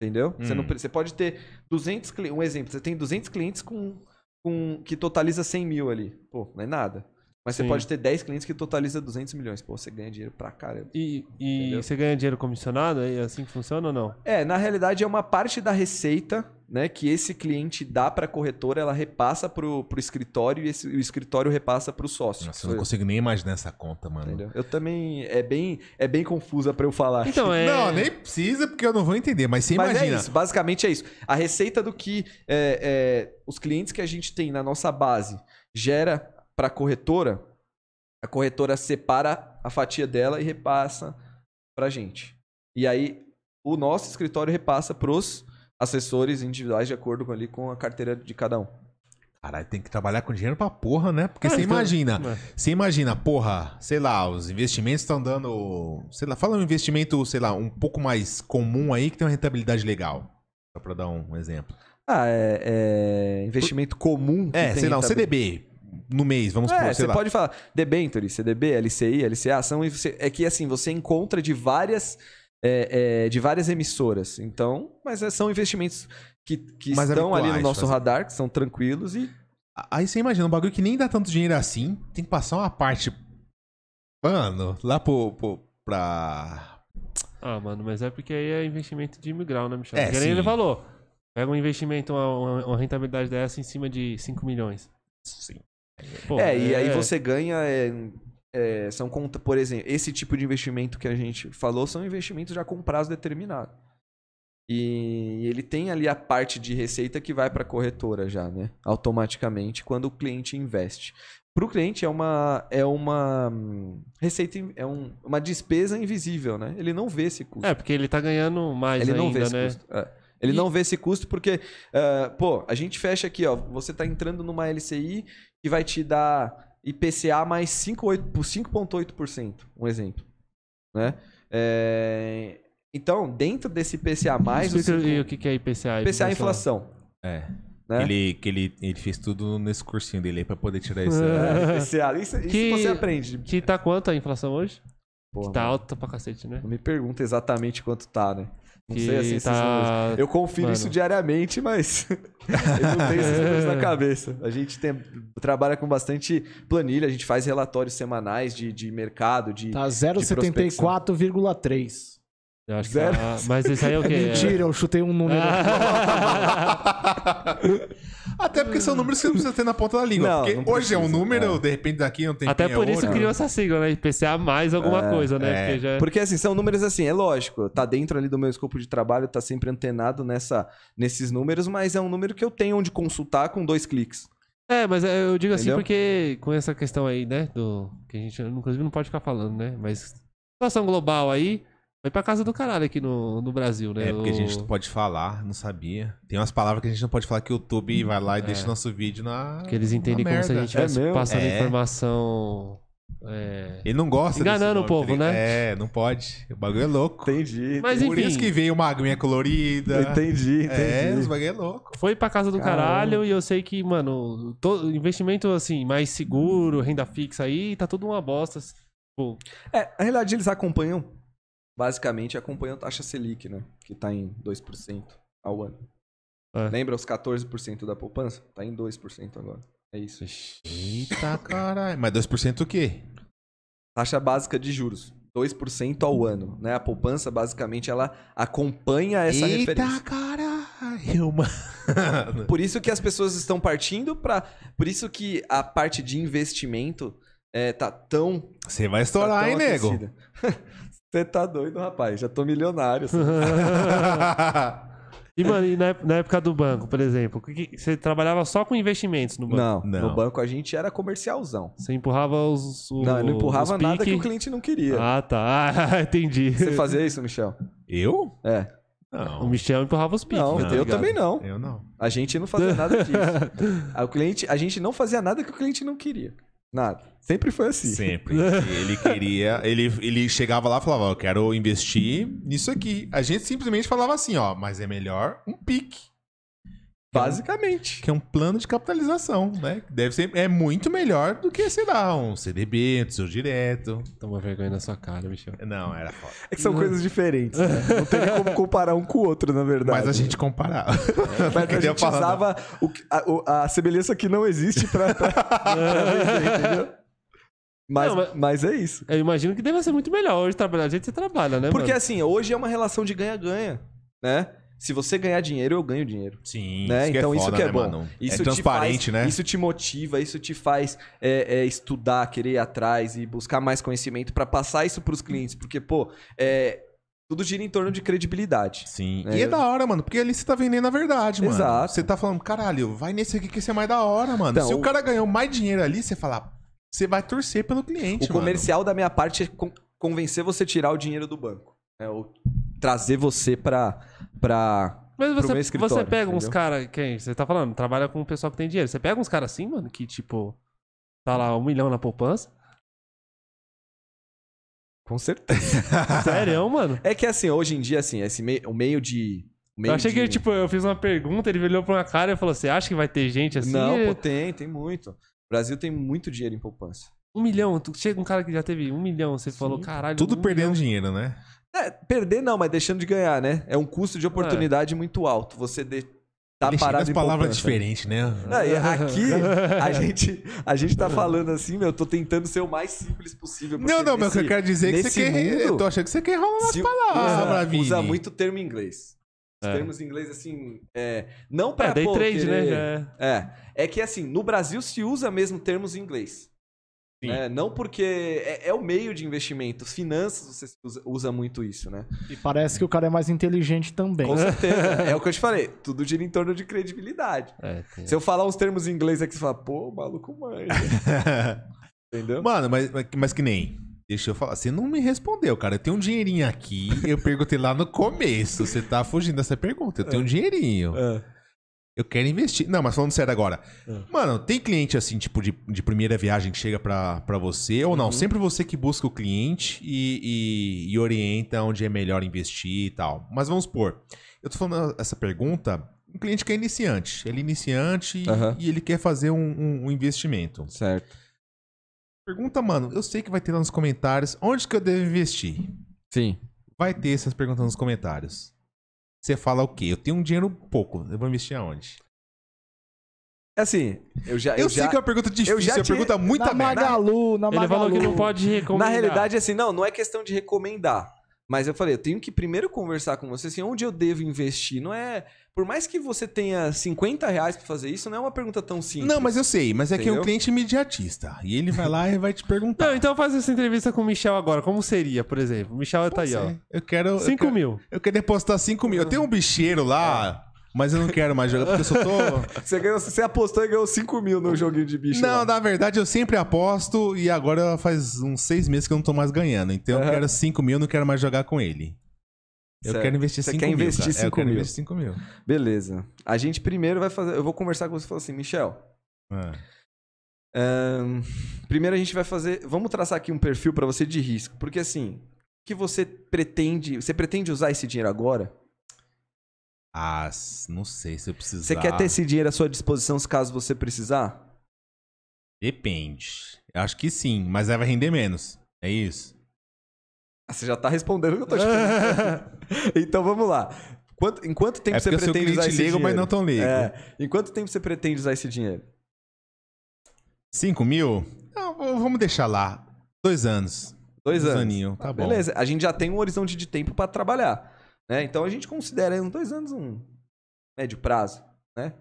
Entendeu? Hum. Você, não, hum. você pode ter 200 clientes. Um exemplo, você tem 200 clientes com com, que totaliza 100 mil ali. Pô, não é nada. Mas Sim. você pode ter 10 clientes que totaliza 200 milhões. Pô, você ganha dinheiro pra caramba. E, e você ganha dinheiro comissionado? É assim que funciona ou não? É, na realidade é uma parte da receita né, que esse cliente dá para a corretora, ela repassa para o escritório e esse, o escritório repassa para o sócio. Nossa, eu não consigo nem imaginar essa conta, mano. Entendeu? Eu também. É bem, é bem confusa para eu falar. Então, é... Não, nem precisa, porque eu não vou entender, mas você mas é imagina. É isso, basicamente é isso. A receita do que é, é, os clientes que a gente tem na nossa base gera para a corretora, a corretora separa a fatia dela e repassa para a gente. E aí o nosso escritório repassa para os assessores individuais de acordo com, ali, com a carteira de cada um. Caralho, tem que trabalhar com dinheiro pra porra, né? Porque é, você então, imagina, né? você imagina, porra, sei lá, os investimentos estão dando, sei lá, fala um investimento, sei lá, um pouco mais comum aí que tem uma rentabilidade legal. Só pra dar um exemplo. Ah, é, é investimento comum. É, sei lá, um CDB no mês, vamos é, por, Você lá. pode falar debenture, CDB, LCI, LCA, são é que assim, você encontra de várias é, é, de várias emissoras. Então, mas é, são investimentos que, que mas é estão ali no nosso fazer. radar, que são tranquilos e Aí você imagina um bagulho que nem dá tanto dinheiro assim, tem que passar uma parte mano, lá pro, pro pra Ah, mano, mas é porque aí é investimento de mil né, Michel? É, que ele falou. Pega um investimento, uma, uma rentabilidade dessa em cima de 5 milhões. Sim. Pô, é, e aí é. você ganha. É, é são por exemplo, esse tipo de investimento que a gente falou são investimentos já com prazo determinado. E ele tem ali a parte de receita que vai para a corretora já, né? Automaticamente quando o cliente investe. Para o cliente é uma é uma receita é um, uma despesa invisível, né? Ele não vê esse custo. É porque ele está ganhando mais ele ainda, não vê esse né? Custo. É. Ele e... não vê esse custo porque, uh, pô, a gente fecha aqui, ó. Você está entrando numa LCI que vai te dar IPCA mais 5,8%, um exemplo. Né? É... Então, dentro desse IPCA mais... o, 5... o que é IPCA. IPCA é inflação. É. Né? Ele, que ele, ele fez tudo nesse cursinho dele aí pra poder tirar esse. É, né? IPCA. Isso, que, você aprende. Que tá quanto a inflação hoje? Porra, que tá alta pra cacete, né? Não me pergunta exatamente quanto tá, né? Não sei assim, tá... Eu confiro Mano. isso diariamente, mas eu não tenho esses números na cabeça. A gente tem, trabalha com bastante planilha, a gente faz relatórios semanais de, de mercado, de. Tá 0,74,3. Eu acho Zero. Que, tá- ah, mas isso aí é o quê? Mentira, eu chutei um número. Ah. Até porque são números que você não precisa ter na ponta da língua. Não, porque não precisa, hoje é um número, é. de repente daqui não tem Até é por é isso criou essa sigla, né? IPCA mais alguma é, coisa, né? É. Porque, já... porque, assim, são números assim, é lógico, tá dentro ali do meu escopo de trabalho, tá sempre antenado nessa, nesses números, mas é um número que eu tenho onde consultar com dois cliques. É, mas é, eu digo assim Entendeu? assim porque com essa questão aí, né? Do, que a gente, inclusive, não pode ficar falando, né? Mas situação global aí foi pra casa do caralho aqui no, no Brasil, né? É, porque a gente não pode falar, não sabia. Tem umas palavras que a gente não pode falar que o YouTube hum, vai lá e é. deixa nosso vídeo na. Que eles entendem como merda. se a gente estivesse é passando é. informação. É... Ele não gosta Enganando nome, o tá povo, ele... né? É, não pode. O bagulho é louco. Entendi. Mas, Por enfim... isso que veio uma aguinha colorida. Entendi, é, entendi. É, os bagulho é louco. Foi pra casa do caralho, caralho e eu sei que, mano, to... investimento assim, mais seguro, renda fixa aí, tá tudo uma bosta. Assim, Pô. Tipo. É, na realidade, eles acompanham basicamente acompanham a taxa Selic, né? Que está em 2% ao ano. É. Lembra os 14% da poupança? Está em 2% agora. É isso. Eita caralho. Mas 2% o quê? Taxa básica de juros. 2% ao ano, né? A poupança, basicamente, ela acompanha essa Eita referência. Eita caralho, mano. Por isso que as pessoas estão partindo para... Por isso que a parte de investimento é, tá tão... Você vai estourar, tá hein, nego? Você tá doido, rapaz? Já tô milionário. Assim. e, mano, e na, época do banco, por exemplo, você trabalhava só com investimentos no banco? Não, não, no banco a gente era comercialzão. Você empurrava os. O, não, eu não empurrava nada pique. que o cliente não queria. Ah, tá. Ah, entendi. Você fazia isso, Michel? Eu? É. Não. O Michel empurrava os piques. Não, não tá eu também não. Eu não. A gente não fazia nada disso. o cliente, a gente não fazia nada que o cliente não queria. Nada. Sempre foi assim. Sempre. ele queria. Ele, ele chegava lá e falava: Eu quero investir nisso aqui. A gente simplesmente falava assim: Ó, mas é melhor um pique. É Basicamente. Que é um plano de capitalização, né? Deve ser, é muito melhor do que, sei lá, um CDB, um tesouro direto. Toma vergonha na sua cara, Michel. Não, era foda. É que são coisas diferentes, né? Não tem como comparar um com o outro, na verdade. Mas a gente comparava. É. Mas a gente usava o, a, a, semelhança que não existe pra, pra, pra entendeu? Mas, não, mas, mas, é isso. Eu imagino que deve ser muito melhor hoje trabalhar. A gente trabalha, né? Porque mano? assim, hoje é uma relação de ganha-ganha, né? se você ganhar dinheiro, eu ganho dinheiro. Sim, né? isso é então é foda, isso que é né, bom. Mano? É isso é transparente, faz, né? Isso te motiva, isso te faz é, é, estudar, querer ir atrás e buscar mais conhecimento para passar isso para os clientes, porque pô, é, tudo gira em torno de credibilidade. Sim. É, e é da hora, mano, porque ali você tá vendendo a verdade, mano. Exato. Você tá falando, caralho, vai nesse aqui que você é mais da hora, mano. Então, Se o, o cara ganhou mais dinheiro ali, você fala, você vai torcer pelo cliente, O mano. comercial da minha parte é convencer você a tirar o dinheiro do banco. É, ou trazer você para pra. Mas você, você pega entendeu? uns caras. Quem? Você tá falando? Trabalha com o pessoal que tem dinheiro. Você pega uns caras assim, mano, que tipo. Tá lá um milhão na poupança. Com certeza. Sério, mano? É que assim, hoje em dia, assim, esse meio, o meio de. meio eu achei de... que, tipo, eu fiz uma pergunta, ele olhou pra uma cara e falou: Você acha que vai ter gente assim? Não, pô, tem, tem muito. O Brasil tem muito dinheiro em poupança. Um milhão, tu chega um cara que já teve um milhão, você Sim. falou, caralho. Tudo um perdendo milhão. dinheiro, né? É, perder não, mas deixando de ganhar, né? É um custo de é. oportunidade é. muito alto. Você de... tá Deixa parado as palavras diferentes, né? Não, aqui a gente a gente tá falando assim, meu, eu tô tentando ser o mais simples possível. Não, não, nesse, mas eu quero dizer é que você mundo, quer, eu tô achando que você quer enrolar umas palavras, usa, usa muito termo inglês. Os é. termos em inglês, assim, é, não para é, day pô, trade, né? querer, né? É. é, é que assim, no Brasil se usa mesmo termos em inglês. Né? Não porque é, é, o meio de investimento. Finanças, você usa, usa, muito isso, né? E parece que o cara é mais inteligente também. Com certeza. é o que eu te falei. Tudo gira em torno de credibilidade. É, Se eu falar uns termos em inglês aqui, você fala, pô, maluco mano Entendeu? Mano, mas, mas que nem. Deixa eu falar. Você não me respondeu, cara. Eu tenho um dinheirinho aqui. Eu perguntei lá no começo. Você tá fugindo dessa pergunta. Eu tenho um é. dinheirinho. É. Eu quero investir. Não, mas falando sério agora. É. Mano, tem cliente assim, tipo, de, de primeira viagem que chega pra, pra você, ou uhum. não? Sempre você que busca o cliente e, e, e, orienta onde é melhor investir e tal. Mas vamos supor, eu tô falando essa pergunta. Um cliente que é iniciante. Ele é iniciante uhum. e, e ele quer fazer um, um, um, investimento. Certo. Pergunta, mano, eu sei que vai ter lá nos comentários onde que eu devo investir. Sim. Vai ter essas perguntas nos comentários você fala o quê? Eu tenho um dinheiro pouco, eu vou investir aonde? É assim, eu já. Eu, eu sei que é uma pergunta difícil, eu já é te... pergunta muita na Magalu, na Magalu. Ele falou que não pode recomendar. Na realidade, assim, não, não é questão de recomendar. Mas eu falei, eu tenho que primeiro conversar com você assim, onde eu devo investir. Não é. Por mais que você tenha 50 reais pra fazer isso, não é uma pergunta tão simples. Não, mas eu sei, mas é que é um cliente imediatista. E ele vai lá e vai te perguntar. Não, então faz essa entrevista com o Michel agora. Como seria, por exemplo? O Michel está tá aí, ser. ó. Eu quero. 5 eu quero, mil. Eu quero depositar 5 mil. Eu tenho um bicheiro lá. É mas eu não quero mais jogar, porque eu só tô. você, ganhou, você apostou e ganhou 5 mil no joguinho de bicho. Não, lá. na verdade eu sempre aposto e agora faz uns 6 meses que eu não tô mais ganhando. Então uhum. eu quero 5 mil, não quero mais jogar com ele. Eu quero investir 5 mil. Você quer investir 5 é, mil? eu quero investir 5 mil. Beleza. A gente primeiro vai fazer. Eu vou conversar com você e falar assim, Michel. Um, é. primeiro a gente vai fazer. Vamos traçar aqui um perfil para você de risco. Porque assim, que você pretende. Você pretende usar esse dinheiro agora? Ah, não sei se eu precisar. Você quer ter esse dinheiro à sua disposição se caso você precisar? Depende. Eu acho que sim, mas aí vai render menos. É isso. Ah, você já tá respondendo o que eu tô te então vamos lá. Quanto, em quanto tempo é você pretende o seu pretende usar cliente esse liga, dinheiro? mas não tão liga. É. Em quanto tempo você pretende usar esse dinheiro? 5 mil? Não, vamos deixar lá. Dois anos. Dois anos. aninho, tá ah, bom. Beleza, a gente já tem um horizonte de tempo pra trabalhar. Né? Então a gente considera uns dois anos um médio prazo, né?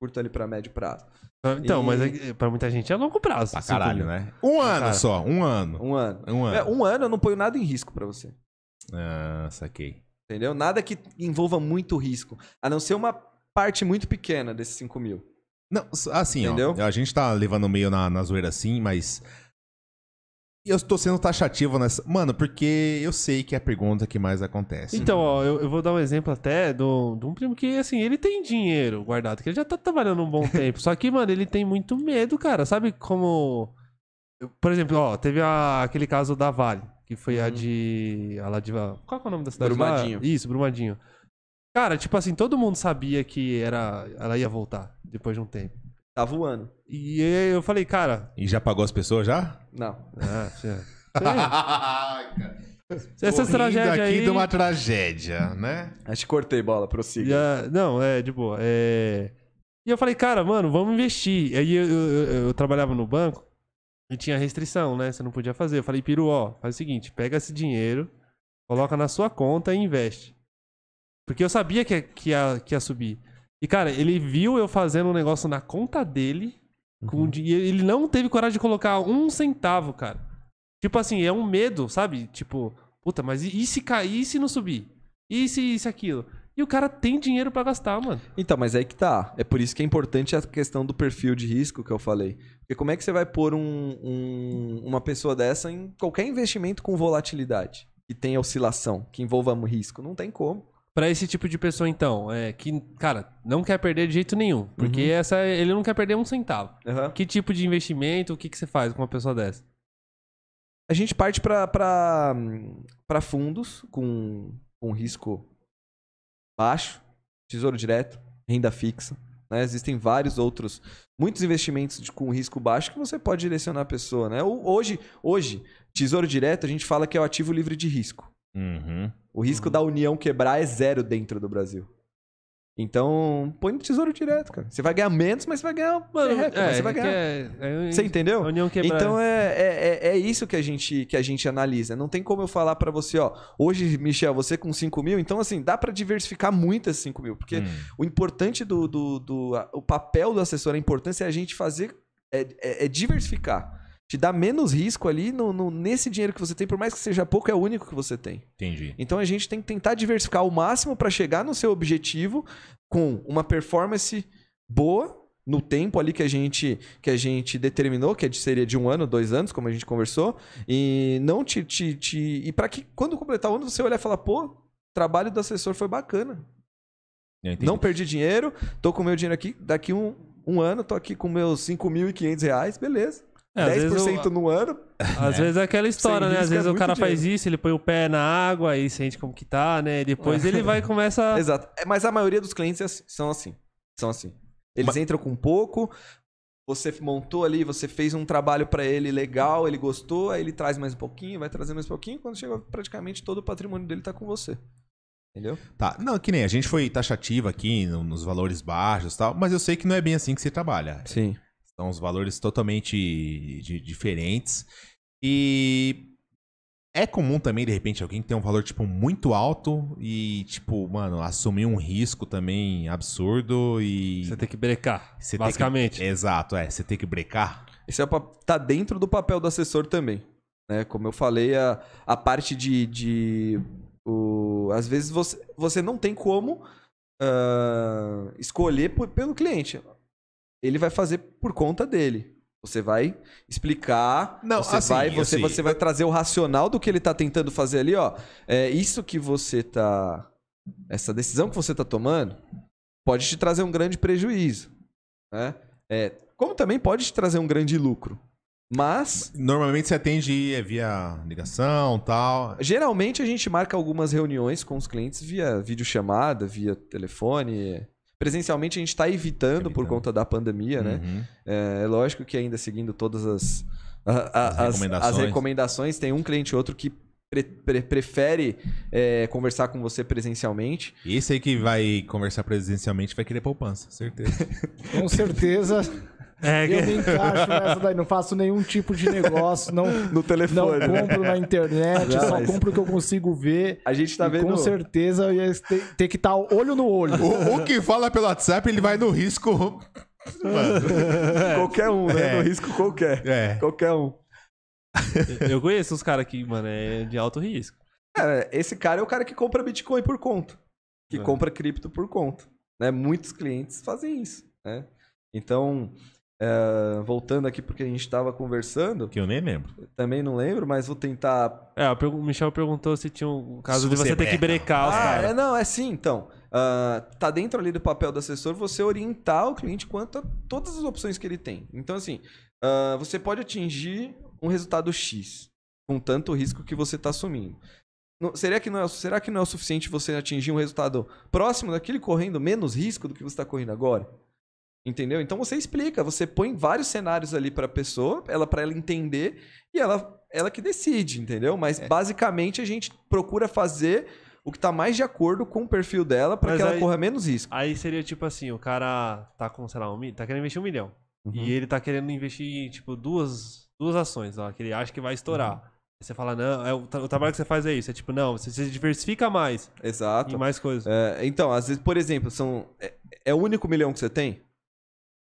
Curto ali para médio prazo. Ah, então, e... mas é, para muita gente é longo prazo. Pra caralho, né? Um ano Cara, só, um ano. Um ano. Um ano. É, um ano eu não ponho nada em risco para você. Ah, saquei. Entendeu? Nada que envolva muito risco. A não ser uma parte muito pequena desses 5 mil. Não, assim, Entendeu? Ó, a gente tá levando meio na, na zoeira assim, mas e eu estou sendo taxativo nessa. Mano, porque eu sei que é a pergunta que mais acontece. Então, ó, eu, eu vou dar um exemplo até de um primo que, assim, ele tem dinheiro guardado, que ele já tá trabalhando um bom tempo. Só que, mano, ele tem muito medo, cara. Sabe como. Por exemplo, ó, teve a, aquele caso da Vale, que foi a uhum. de. A lá de. Qual é o nome da cidade? Brumadinho. Lá? Isso, Brumadinho. Cara, tipo assim, todo mundo sabia que era, ela ia voltar depois de um tempo. Tá voando. E aí eu falei, cara. E já pagou as pessoas já? Não. Ah, Essa é tragédia aqui aí... de uma tragédia, né? Acho que cortei bola, prossiga. Já, não, é, de boa. É... E eu falei, cara, mano, vamos investir. Aí eu, eu, eu, eu, trabalhava no banco e tinha restrição, né? Você não podia fazer. Eu falei, Piru, ó, faz o seguinte, pega esse dinheiro, coloca na sua conta e investe. Porque eu sabia que, que, ia, que ia subir. E, cara, ele viu eu fazendo um negócio na conta dele. Com, uhum. e ele não teve coragem de colocar um centavo, cara. Tipo assim, é um medo, sabe? Tipo, puta, mas e, e se cair e se não subir? E se isso aquilo? E o cara tem dinheiro para gastar, mano. Então, mas é aí que tá. É por isso que é importante a questão do perfil de risco que eu falei. Porque como é que você vai pôr um, um, uma pessoa dessa em qualquer investimento com volatilidade? Que tenha oscilação, que envolva risco? Não tem como para esse tipo de pessoa, então, é, que, cara, não quer perder de jeito nenhum. Porque uhum. essa ele não quer perder um centavo. Uhum. Que tipo de investimento, o que, que você faz com uma pessoa dessa? A gente parte para fundos com, com risco baixo, tesouro direto, renda fixa. Né? Existem vários outros, muitos investimentos de, com risco baixo que você pode direcionar a pessoa. Né? Hoje, hoje, tesouro direto, a gente fala que é o ativo livre de risco. Uhum. O risco uhum. da União quebrar é zero dentro do Brasil. Então, põe no tesouro direto, cara. Você vai ganhar menos, mas você vai ganhar. Mano, é, é, é, você vai ganhar. É, você entendeu? União quebrar. Então é, é, é, é isso que a gente que a gente analisa. Não tem como eu falar para você, ó. Hoje, Michel, você com 5 mil, então assim, dá para diversificar muito esses 5 mil. Porque hum. o importante do. do, do a, o papel do assessor, a importância é a gente fazer. é, é diversificar te dá menos risco ali no, no, nesse dinheiro que você tem, por mais que seja pouco, é o único que você tem. Entendi. Então a gente tem que tentar diversificar ao máximo para chegar no seu objetivo com uma performance boa no tempo ali que a gente que a gente determinou, que é seria de um ano, dois anos, como a gente conversou, e não te, te, te e para que quando completar o ano você olhar e falar, pô, trabalho do assessor foi bacana. Não perdi dinheiro, tô com meu dinheiro aqui, daqui um, um ano tô aqui com meus quinhentos reais, beleza. É, 10% eu... no ano. Às é. vezes é aquela história, né? Às vezes é o cara dinheiro. faz isso, ele põe o pé na água e sente como que tá, né? E depois é. ele vai e começa. Exato. É, mas a maioria dos clientes é assim, são assim. São assim. Eles Mas... entram com pouco, você montou ali, você fez um trabalho para ele legal, ele gostou, aí ele traz mais um pouquinho, vai trazer mais um pouquinho, quando chega praticamente todo o patrimônio dele tá com você. Entendeu? Tá, não, que nem a gente foi taxativo aqui no, nos valores baixos e tal, mas eu sei que não é bem assim que você trabalha. Sim. São os valores totalmente de, diferentes. E é comum também, de repente, alguém ter um valor, tipo, muito alto e, tipo, mano, assumir um risco também absurdo e. Você tem que brecar. Você basicamente. Que... Exato, é. Você tem que brecar. Isso é, tá dentro do papel do assessor também. Né? Como eu falei, a, a parte de. de o, às vezes você, você não tem como uh, escolher por, pelo cliente ele vai fazer por conta dele. Você vai explicar, não, você, assim, vai, você, assim. você vai trazer o racional do que ele está tentando fazer ali, ó. É isso que você tá. Essa decisão que você está tomando pode te trazer um grande prejuízo. Né? É, como também pode te trazer um grande lucro. Mas. Normalmente você atende é via ligação tal. Geralmente a gente marca algumas reuniões com os clientes via videochamada, via telefone. Presencialmente a gente está evitando, evitando, por conta da pandemia, né? uhum. né? É, lógico que ainda seguindo todas as, a, a, as, recomendações. as, recomendações. tem um cliente e outro que pre, pre, prefere é, conversar com você presencialmente. Esse aí que vai conversar presencialmente vai querer poupança, certeza. com certeza. É... Eu me encaixo nessa daí, não faço nenhum tipo de negócio, não, no telefone, não compro né? na internet, não, só mas... compro o que eu consigo ver. A gente tá vendo. Com certeza eu ia ter, ter que estar tá olho no olho. O, o que fala pelo WhatsApp, ele vai no risco. qualquer um, né? É. No risco qualquer. É. Qualquer um. Eu conheço os caras aqui, mano, é de alto risco. Cara, esse cara é o cara que compra Bitcoin por conta. Que é. compra cripto por conta. Né? Muitos clientes fazem isso. Né? Então, é, voltando aqui porque a gente estava conversando. Que eu nem lembro. Também não lembro, mas vou tentar. É, o Michel perguntou se tinha um caso se de você ter que brecar os ah, caras. É, não, é sim, então. Uh, tá dentro ali do papel do assessor você orientar o cliente quanto a todas as opções que ele tem. Então, assim, uh, você pode atingir um resultado X com tanto risco que você está assumindo. Não, seria que não é, será que não é o suficiente você atingir um resultado próximo daquele correndo menos risco do que você está correndo agora? Entendeu? Então você explica, você põe vários cenários ali para a pessoa, ela para ela entender e ela ela que decide, entendeu? Mas é. basicamente a gente procura fazer o que tá mais de acordo com o perfil dela para que ela aí, corra menos risco. Aí seria tipo assim, o cara tá com, sei lá, um, tá querendo investir um milhão. Uhum. E ele tá querendo investir, tipo, duas, duas ações, ó, que ele acha que vai estourar. Uhum. Você fala, não, é, o, o, trabalho que você faz é isso. É tipo, não, você, você diversifica mais. Exato. E mais coisas. É, então, às vezes, por exemplo, são, é, é o único milhão que você tem?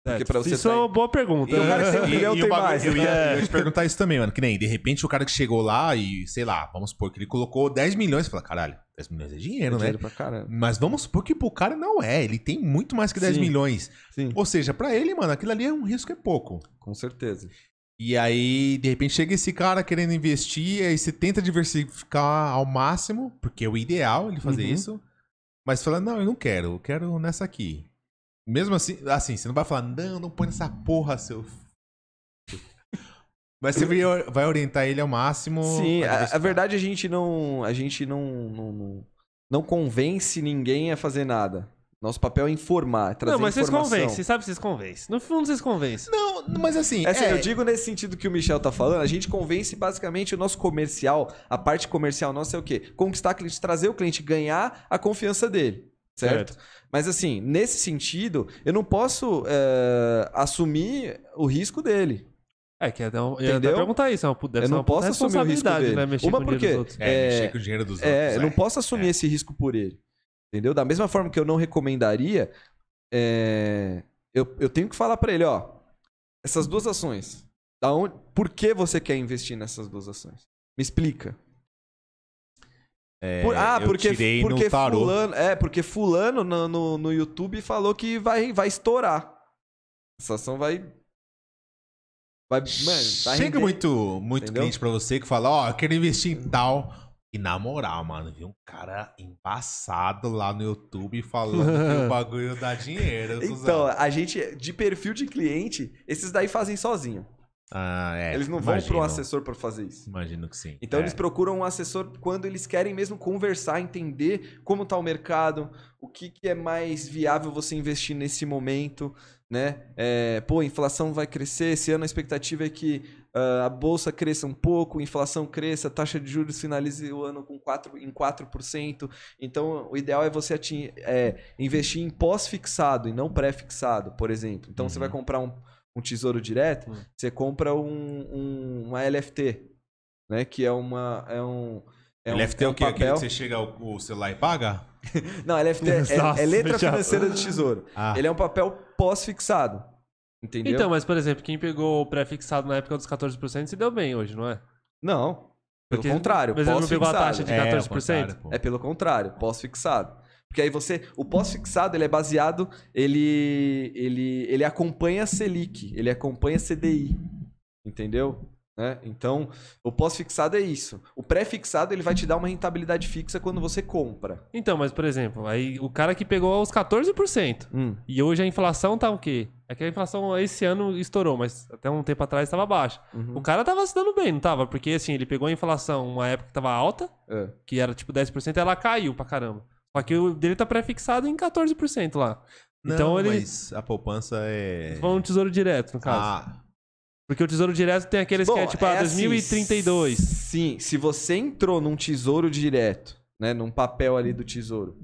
Porque pra você isso tá é uma boa pergunta. o cara eu, ia, te perguntar isso também, mano. Que nem, de repente, o cara que chegou lá e, sei lá, vamos supor que ele colocou 10 milhões e fala, caralho, 10 milhões é dinheiro, é né? dinheiro né? Pra caralho. Mas vamos supor que pro cara não é. Ele tem muito mais que 10 Sim. milhões. Sim. Ou seja, pra ele, mano, aquilo ali é um risco é pouco. Com certeza. E aí, de repente, chega esse cara querendo investir, aí você tenta diversificar ao máximo, porque é o ideal ele fazer uhum. isso. Mas fala, não, eu não quero, eu quero nessa aqui. Mesmo assim, assim, você não vai falar, não, não põe nessa porra, seu. Mas você vai orientar ele ao máximo. Sim, a, a verdade é a gente não. A gente não, não, não, não convence ninguém a fazer nada. Nosso papel é informar, é trazer Não, mas informação. vocês convencem, sabe? Vocês convencem. No fundo, vocês convencem. Não, mas assim... É, assim, é... Eu digo nesse sentido que o Michel tá falando, a gente convence basicamente o nosso comercial, a parte comercial nossa é o quê? Conquistar o cliente, trazer o cliente, ganhar a confiança dele certo? certo? Mas assim, nesse sentido, eu não posso é, assumir o risco dele. É, que é um, Entendeu? perguntar isso, é deve eu não posso assumir o risco dele. Né? Mexer uma com porque é, é, mexer com o dinheiro dos é, outros. É, eu não é. posso assumir é. esse risco por ele. Entendeu? Da mesma forma que eu não recomendaria, eh, eu, eu tenho que falar para ele, ó, essas duas ações, da onde, por que você quer investir nessas duas ações? Me explica. É, Por, ah, porque, porque fulano, é, porque fulano no, no, no, YouTube falou que vai, vai estourar. A sensação vai... vai mano, Chega render, muito, muito cliente pra você que fala, ó, oh, eu quero investir em tal... E na moral, mano, vi um cara embaçado lá no YouTube falando que o bagulho dá dinheiro. então, a gente, de perfil de cliente, esses daí fazem sozinho. Ah, é. Eles não vão para um assessor para fazer isso. Imagino que sim. Então é. eles procuram um assessor quando eles querem mesmo conversar, entender como está o mercado, o que, que, é mais viável você investir nesse momento, né? É, pô, a inflação vai crescer, esse ano a expectativa é que uh, a bolsa cresça um pouco, a inflação cresça, a taxa de juros finalize o ano com 4, em 4%. Então o ideal é você atingir, é, investir em pós-fixado e não pré-fixado, por exemplo. Então uhum. você vai uhum. comprar um um tesouro direto, hum. você compra um, um, uma LFT, né? Que é uma. É um, é LFT um, é, é o que? Papel... Aquele que você chega o, o celular e paga? Não, LFT é, é, Nossa, é letra já... financeira do tesouro. Ah. Ele é um papel pós-fixado. Entendeu? Então, mas por exemplo, quem pegou o pré-fixado na época dos 14% se deu bem hoje, não é? Não. Pelo Porque, contrário. Mas ele não pegou a taxa de 14%? É, é pelo contrário, pós-fixado. Porque aí você, o pós-fixado, ele é baseado, ele, ele, ele acompanha Selic, ele acompanha CDI, entendeu? Né? Então, o pós-fixado é isso. O pré-fixado ele vai te dar uma rentabilidade fixa quando você compra. Então, mas por exemplo, aí o cara que pegou os 14% hum. e hoje a inflação tá o quê? É que a inflação esse ano estourou, mas até um tempo atrás estava baixa. Uhum. O cara tava se dando bem, não tava? Porque assim, ele pegou a inflação uma época que tava alta, é. que era tipo 10%, e ela caiu pra caramba. Só que o dele tá pré-fixado em 14% lá. Então Não, então ele. Mas a poupança é. Vão no tesouro direto, no caso. Ah. Porque o tesouro direto tem aqueles Bom, que é tipo, é ah, assim, 2032. sim, se você entrou num tesouro direto, né? Num papel ali do tesouro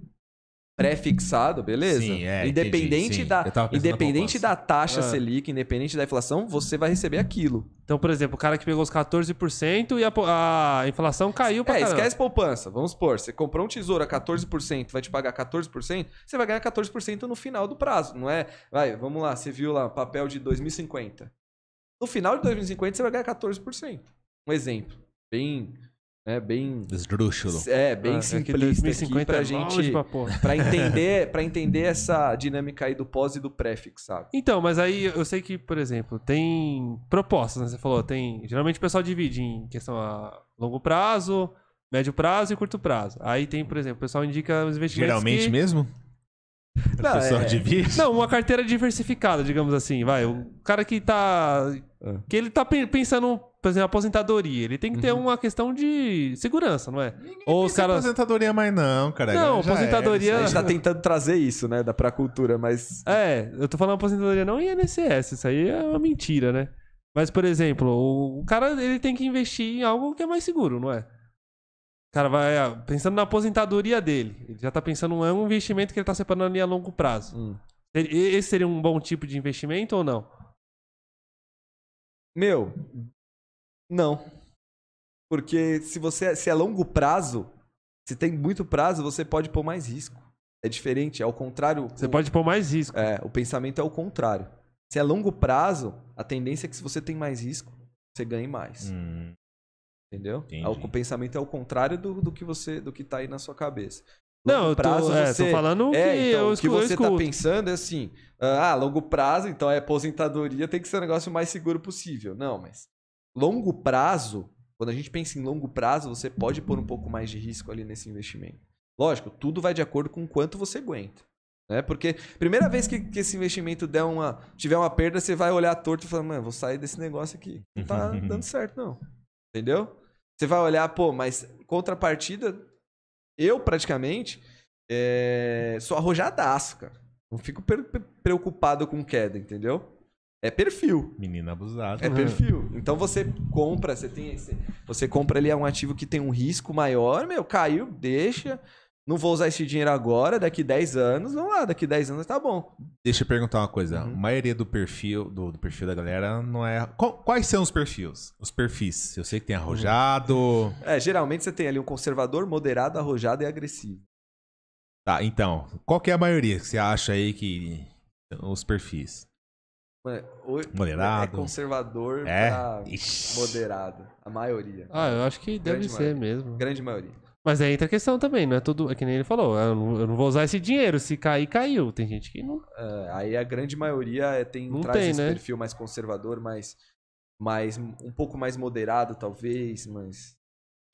pré-fixado, beleza? Sim, é, independente entendi, da independente da taxa ah. Selic, independente da inflação, você vai receber aquilo. Então, por exemplo, o cara que pegou os 14% e a, a, inflação caiu para É, caramba. esquece poupança. Vamos supor, você comprou um tesouro a 14%, vai te pagar 14%, você vai ganhar 14% no final do prazo, não é? Vai, vamos lá, você viu lá papel de 2050. No final de 2050 você vai ganhar 14%. Um exemplo, bem né, bem esdrúxulo. É, bem ah, é simplista é aqui pra é gente para entender, para entender essa dinâmica aí do pós e do prefix, sabe? Então, mas aí eu sei que, por exemplo, tem propostas, né? você falou, tem, geralmente o pessoal divide em questão a longo prazo, médio prazo e curto prazo. Aí tem, por exemplo, o pessoal indica os investimentos Geralmente que... mesmo? Não, é... de vício? não, uma carteira diversificada, digamos assim. Vai, o cara que tá. É. Que ele tá pensando, por exemplo, aposentadoria. Ele tem que ter uhum. uma questão de segurança, não é? Ninguém Ou os caras. aposentadoria mais, não, cara. Não, Já é, é, aposentadoria. É, a gente tá tentando trazer isso, né, da pra cultura, mas. É, eu tô falando aposentadoria não e INSS. Isso aí é uma mentira, né? Mas, por exemplo, o cara ele tem que investir em algo que é mais seguro, não é? Cara, vai ah, pensando na aposentadoria dele. Ele já tá pensando em é um investimento que ele tá separando ali a longo prazo. Hum. Esse seria um bom tipo de investimento ou não? Meu, não. Porque se você se é longo prazo, se tem muito prazo, você pode pôr mais risco. É diferente, é o contrário. Você o, pode pôr mais risco. É, o pensamento é o contrário. Se é longo prazo, a tendência é que se você tem mais risco, você ganhe mais. Hum. Entendeu? Ah, o pensamento é o contrário do, do que você do que tá aí na sua cabeça. Longo não, eu tô, prazo, é, você... tô falando é, que então, eu O que você tá pensando é assim, ah, ah, longo prazo, então é aposentadoria, tem que ser o um negócio mais seguro possível. Não, mas longo prazo, quando a gente pensa em longo prazo, você pode pôr um pouco mais de risco ali nesse investimento. Lógico, tudo vai de acordo com quanto você aguenta. Né? Porque primeira vez que, que esse investimento der uma, tiver uma perda, você vai olhar torto e falar, mano, vou sair desse negócio aqui. Não tá dando certo, não. Entendeu? Você vai olhar, pô, mas contrapartida, eu praticamente é, sou arrojadaço, cara. Não fico preocupado com queda, entendeu? É perfil. Menina abusada. É perfil. Então você compra, você tem. Você compra ali é um ativo que tem um risco maior, meu, caiu, deixa. Não vou usar esse dinheiro agora, daqui 10 anos, vamos lá, daqui 10 anos tá bom. Deixa eu perguntar uma coisa. Uhum. A maioria do perfil, do, do, perfil da galera não é. quais são os perfis? Os perfis. Eu sei que tem arrojado. É, geralmente você tem ali um conservador, moderado, arrojado e agressivo. Tá, então. Qual que é a maioria que você acha aí que. Os perfis? É, moderado. É conservador é? pra Ixi. moderado. A maioria. Ah, eu acho que deve Grande ser maioria. mesmo. Grande maioria. Mas é entra a questão também, não é tudo. É que nem ele falou, ah, eu não, eu não vou usar esse dinheiro, se cair, caiu. Tem gente que não. É, aí a grande maioria é, tem, um traz tem, esse né? perfil mais conservador, mais, mais. um pouco mais moderado, talvez, mas.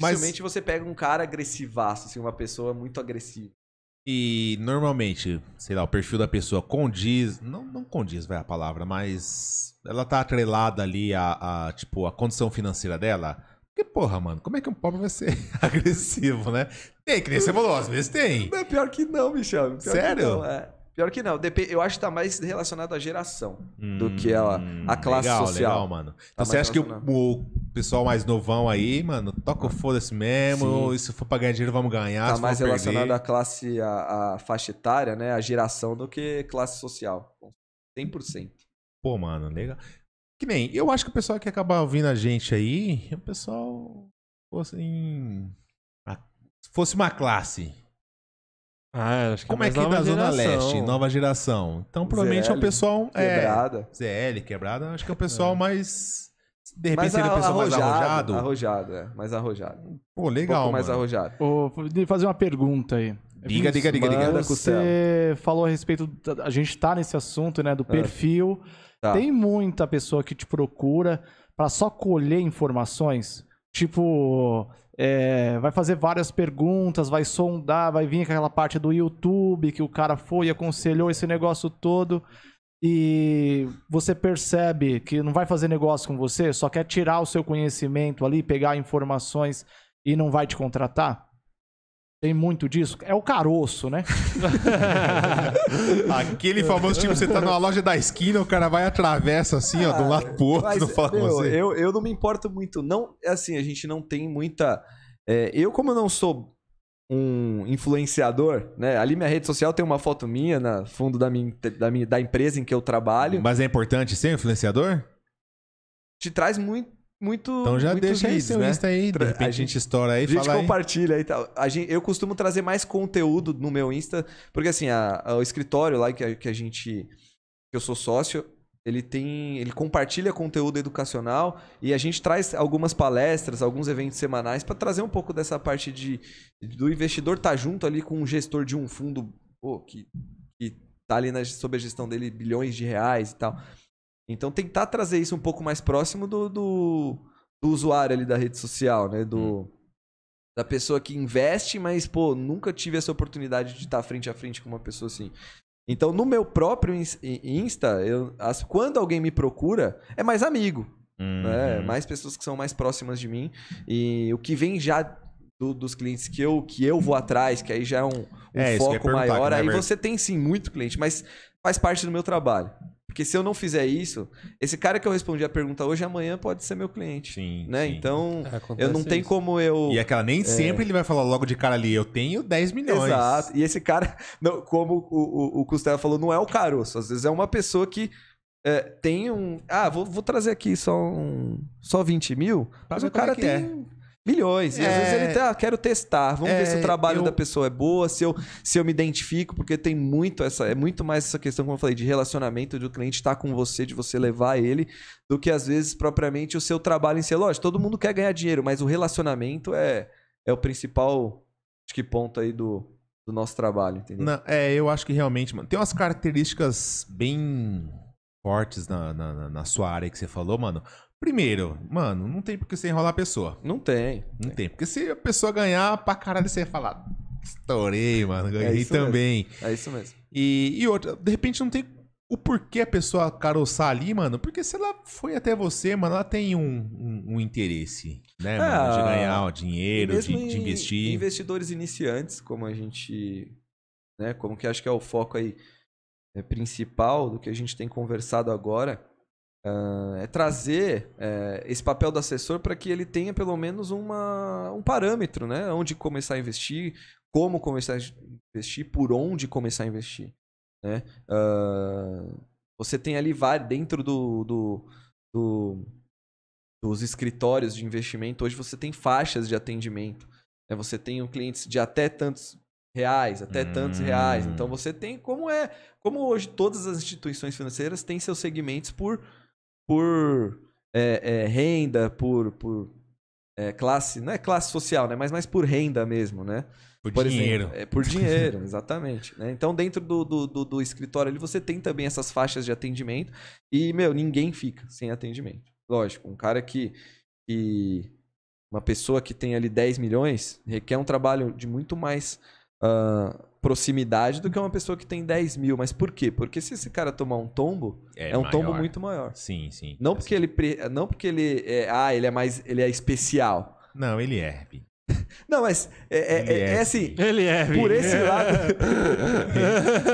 Mas... você pega um cara agressivaço, assim, uma pessoa muito agressiva. E normalmente, sei lá, o perfil da pessoa condiz. Não, não condiz, vai a palavra, mas. Ela tá atrelada ali a, a, tipo, a condição financeira dela. Porque, porra, mano, como é que um pobre vai ser agressivo, né? Tem, que nem você falou, às vezes tem. Não, pior que não, Michel. Pior Sério? Que não, é. Pior que não. Eu acho que tá mais relacionado à geração hum, do que a, a hum, classe legal, social. Legal, mano. Tá então você acha que o, o, pessoal mais novão aí, mano, toca o ah. foda-se mesmo, Sim. se for pra ganhar dinheiro, vamos ganhar. Tá mais relacionado perder. à classe, à, à faixa etária, né? A geração do que classe social. 100%. Pô, mano, legal. Que nem, eu acho que o pessoal que acaba ouvindo a gente aí, o pessoal fosse em. fosse uma classe. Ah, acho que é Como é que é da Zona Leste, nova geração? Então, provavelmente ZL, é o pessoal. É, quebrada. É, ZL, quebrada. Acho que é o é. pessoal é. mais. De repente seria o pessoal arrojado, mais arrojado. Arrojado, é. Mais arrojado. Pô, legal. Um pouco mais mano. arrojado. vou fazer uma pergunta aí. Diga, diga, diga, diga. Você falou a respeito. a gente tá nesse assunto, né? Do perfil. É Tá. Tem muita pessoa que te procura para só colher informações. Tipo, é, vai fazer várias perguntas, vai sondar, vai vir aquela parte do YouTube que o cara foi e aconselhou esse negócio todo. E você percebe que não vai fazer negócio com você, só quer tirar o seu conhecimento ali, pegar informações e não vai te contratar. Tem muito disso. É o caroço, né? Aquele famoso tipo, você tá numa loja da esquina, o cara vai e atravessa assim, ó, de um lado pro outro, Mas, não fala meu, com você. Eu, eu não me importo muito. Não, é assim, a gente não tem muita. É, eu, como eu não sou um influenciador, né? Ali minha rede social tem uma foto minha no fundo da minha, da minha da empresa em que eu trabalho. Mas é importante ser um influenciador? Te traz muito muito. Então já deixa leads, né? aí né? aí, de repente a gente estoura aí. A gente compartilha aí. e tal. A gente, eu costumo trazer mais conteúdo no meu Insta, porque assim, a, a, o escritório lá que a, que a gente. que eu sou sócio, ele tem. ele compartilha conteúdo educacional e a gente traz algumas palestras, alguns eventos semanais para trazer um pouco dessa parte de do investidor estar tá junto ali com um gestor de um fundo pô, que, que tá ali na, sob a gestão dele bilhões de reais e tal. Então tentar trazer isso um pouco mais próximo do, do, do usuário ali da rede social, né? Do, hum. Da pessoa que investe, mas, pô, nunca tive essa oportunidade de estar frente a frente com uma pessoa assim. Então, no meu próprio Insta, eu, as, quando alguém me procura, é mais amigo. Né? É uhum. Né? Mais pessoas que são mais próximas de mim. E o que vem já do, dos clientes que eu, que eu vou atrás, que aí já é um, um é, foco maior. Aí você tem sim muito cliente, mas faz parte do meu trabalho. Porque se eu não fizer isso, esse cara que eu respondi a pergunta hoje, amanhã pode ser meu cliente. Sim. Né? Sim. Então, é, Acontece eu não tem como eu. E aquela, é nem é... sempre ele vai falar logo de cara ali, eu tenho 10 milhões. Exato. E esse cara, não, como o, o, o Costela falou, não é o caroço. Às vezes é uma pessoa que é, tem um. Ah, vou, vou trazer aqui só um. Só 20 mil. mas o cara é tem. É. Milhões. E é... às vezes ele é. tá, ah, quero testar, vamos é... ver se o é, trabalho eu... da pessoa é boa, se eu, se eu me identifico, porque tem muito essa, é muito mais essa questão, como eu falei, de relacionamento, do cliente estar tá com você, de você levar ele, do que às vezes propriamente o seu trabalho em ser Lógico, todo mundo quer ganhar dinheiro, mas o relacionamento é, é o principal, acho que ponto aí do, do nosso trabalho, entendeu? Não, é, eu acho que realmente, mano, tem umas características bem fortes na, na, na sua área que você falou, mano. Primeiro, mano, não tem porque você enrolar a pessoa. Não tem. Não tem. Porque se a pessoa ganhar pra caralho, você ia falar. Estourei, mano. É ganhei é também. Mesmo. É isso mesmo. E, e outra, de repente não tem o porquê a pessoa caroçar ali, mano, porque se ela foi até você, mano, ela tem um, um, um interesse, né, é, mano, de ganhar o dinheiro, de, de, investir. Investidores iniciantes, como a gente, né, como que acho que é o foco aí é, principal do que a gente tem conversado agora, Uh, é trazer uh, esse papel do assessor para que ele tenha pelo menos uma, um parâmetro, né? Onde começar a investir, como começar a investir, por onde começar a investir. Né? Uh, você tem ali dentro do, do, do, dos escritórios de investimento, hoje você tem faixas de atendimento. Né? Você tem clientes de até tantos reais, até hum. tantos reais. Então hum. você tem como é. Como hoje todas as instituições financeiras têm seus segmentos por por é, é, renda, por, por é, classe, não é classe social, né? Mas mais por renda mesmo, né? Por, por dinheiro. Exemplo, é por dinheiro, exatamente. Né? Então, dentro do, do, do, do, escritório ali, você tem também essas faixas de atendimento. E, meu, ninguém fica sem atendimento. Lógico, um cara que. que uma pessoa que tem ali 10 milhões requer um trabalho de muito mais. Uh, proximidade do que uma pessoa que tem 10 mil. Mas por quê? Porque se esse cara tomar um tombo, é, é um maior. tombo muito maior. Sim, sim. Não é porque sim. ele. Não porque ele. É, ah, ele é mais. ele é especial. Não, ele é. Não, mas é, é, é, é, assim. Ele é. Por esse lado.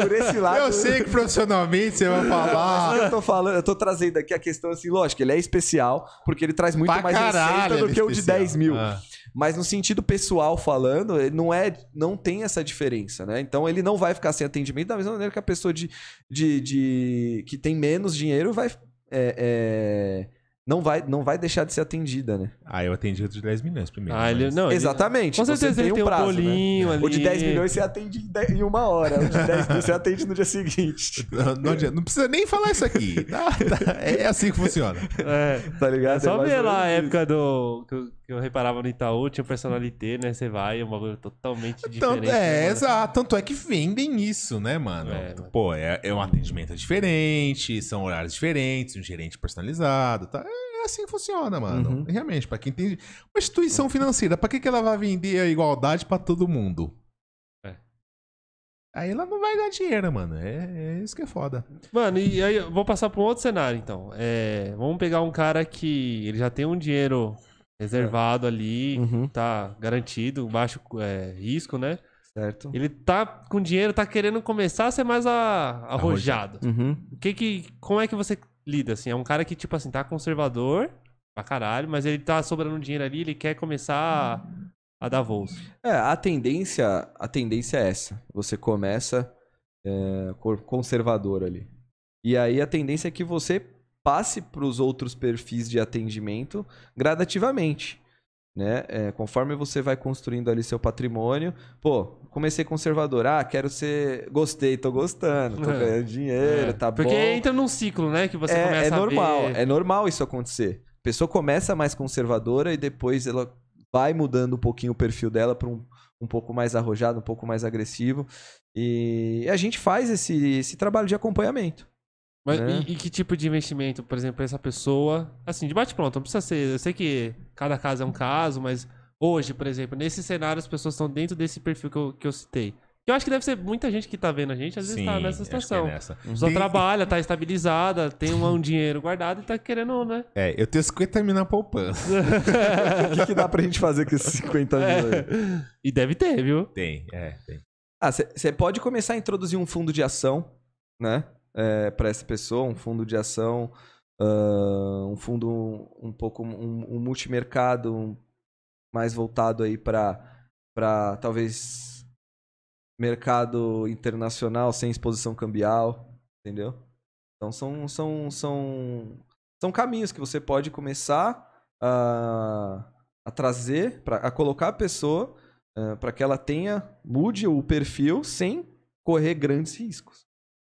por esse lado. Eu sei que profissionalmente você vai falar. É eu tô falando, eu tô trazendo aqui a questão assim, lógico, ele é especial, porque ele traz muito pra mais caralho, receita do que especial. É o de 10 mil. Ah. Mas no sentido pessoal falando, eh, não é, não tem essa diferença, né? Então ele não vai ficar sem atendimento da mesma maneira que a pessoa de, de, de que tem menos dinheiro vai é, é não vai, não vai deixar de ser atendida, né? Ah, eu atendi o de 10 milhões primeiro. Ah, ele, não, Exatamente. Com certeza tem um tem um prazo, né? bolinho né? ali. O de 10 milhões você atende em uma hora. O de 10 você atende no dia seguinte. Não, não, não precisa nem falar isso aqui. Ah, tá, tá, é assim que funciona. É, tá ligado? É só é ver lá a época do, que, eu, que eu reparava no Itaú, tinha o personalité, né? Você vai, é um bagulho totalmente diferente. Tanto, né, é, exato. Tanto é que vendem isso, né, mano? É, Pô, é, é um atendimento diferente, são horários diferentes, um gerente personalizado, tá? É é assim que funciona, mano. Uhum. Realmente, para quem tem. Uma instituição financeira, para que, que ela vai vender a igualdade para todo mundo? É. Aí ela não vai dar dinheiro, mano. É, é, isso que é foda. Mano, e aí vou passar para um outro cenário, então. É, vamos pegar um cara que ele já tem um dinheiro reservado ali, uhum. tá garantido, baixo é, risco, né? Certo. Ele tá com dinheiro, tá querendo começar a ser mais a, arrojado. Uhum. Que que, como é que você lida, assim. É um cara que, tipo assim, tá conservador pra caralho, mas ele tá sobrando dinheiro ali, ele quer começar a, a dar voos. É, a tendência, a tendência é essa. Você começa é, conservador ali. E aí a tendência é que você passe para os outros perfis de atendimento gradativamente né? É, conforme você vai construindo ali seu patrimônio, pô, comecei conservador, ah, quero ser, gostei, tô gostando, tô é. ganhando dinheiro, é, tá porque bom. Porque entra num ciclo, né, que você é, começa é normal, a ver... é normal isso acontecer. A pessoa começa mais conservadora e depois ela vai mudando um pouquinho o perfil dela para um, um pouco mais arrojado, um pouco mais agressivo. E a gente faz esse, esse trabalho de acompanhamento. Mas né? e, e, que tipo de investimento, por exemplo, essa pessoa. Assim, de bate-pronto, não precisa ser. Eu sei que cada caso é um caso, mas hoje, por exemplo, nesse cenário as pessoas estão dentro desse perfil que eu, que eu citei. Eu acho que deve ser muita gente que está vendo a gente, às vezes está nessa é situação. É nessa. Só tem... trabalha, está estabilizada, tem um, um dinheiro guardado e está querendo, né? É, eu tenho 50 mil na poupança. o que, que, dá para a gente fazer com esses 50 mil aí? É, e deve ter, viu? Tem, é, tem. Ah, você pode começar a introduzir um fundo de ação, né? é, para essa pessoa, um fundo de ação, uh, um fundo um pouco um, um multimercado um, mais voltado aí para para talvez mercado internacional sem exposição cambial, entendeu? Então são são são são caminhos que você pode começar a, a trazer para a colocar a pessoa uh, ah, para que ela tenha mude o perfil sem correr grandes riscos.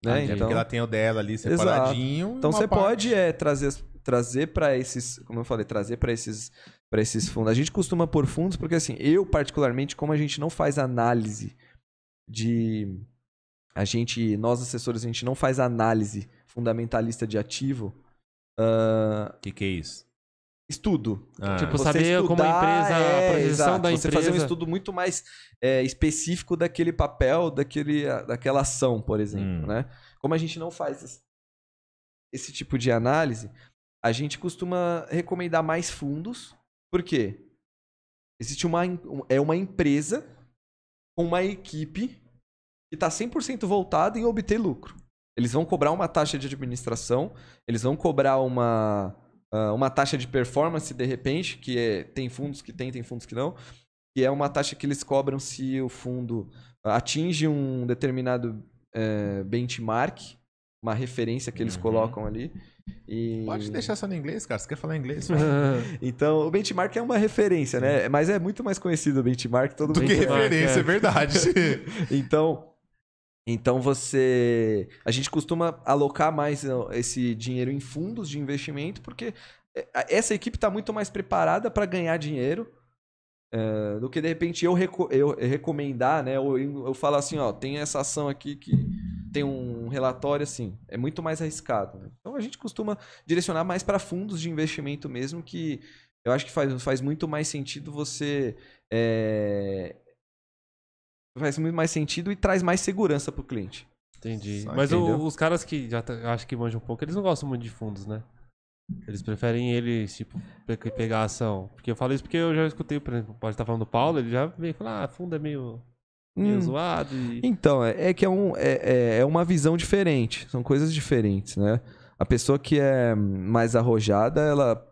Né? Então, porque ela tem o dela ali separadinho. Exato. Então você parte. pode é, trazer, trazer para esses, como eu falei, trazer para esses, para esses fundos. A gente costuma pôr fundos porque, assim, eu particularmente, como a gente não faz análise de. A gente, nós assessores, a gente não faz análise fundamentalista de ativo. O uh... Ah, que, que é isso? estudo. Ah. Tipo, você saber estudar, como a empresa, é, a projeção exato, da você empresa. Você fazer um estudo muito mais é, específico daquele papel, daquele, daquela ação, por exemplo, hum. né? Como a gente não faz esse, tipo de análise, a gente costuma recomendar mais fundos, porque existe uma é uma empresa com uma equipe que está 100% voltada em obter lucro. Eles vão cobrar uma taxa de administração, eles vão cobrar uma ah, uma taxa de performance de repente, que é, tem fundos que tem, tem fundos que não, que é uma taxa que eles cobram se o fundo atinge um determinado é, benchmark, uma referência que eles uhum. colocam ali. E... Pode deixar só no inglês, cara. Você quer falar inglês? então, o benchmark é uma referência, né? Mas é muito mais conhecido o benchmark. Todo Do benchmark, que referência, é, é verdade. então, então você. A gente costuma alocar mais né, esse dinheiro em fundos de investimento, porque é, essa equipe está muito mais preparada para ganhar dinheiro é, do que de repente eu, reco eu recomendar, né? Ou eu, eu falar assim, ó, tem essa ação aqui que tem um relatório assim, é muito mais arriscado. Né? Então a gente costuma direcionar mais para fundos de investimento mesmo, que eu acho que faz, faz muito mais sentido você é, faz muito mais sentido e traz mais segurança pro cliente. Entendi. Só Mas o, os caras que já acho que manjam um pouco, eles não gostam muito de fundos, né? Eles preferem eles, tipo, pegar a ação. Porque eu falo isso porque eu já escutei, por exemplo, pode estar falando do Paulo, ele já veio falar, ah, fundo é meio, hum. meio hum. zoado. E... Então, é, é que é, um, é, é, é uma visão diferente, são coisas diferentes, né? A pessoa que é mais arrojada, ela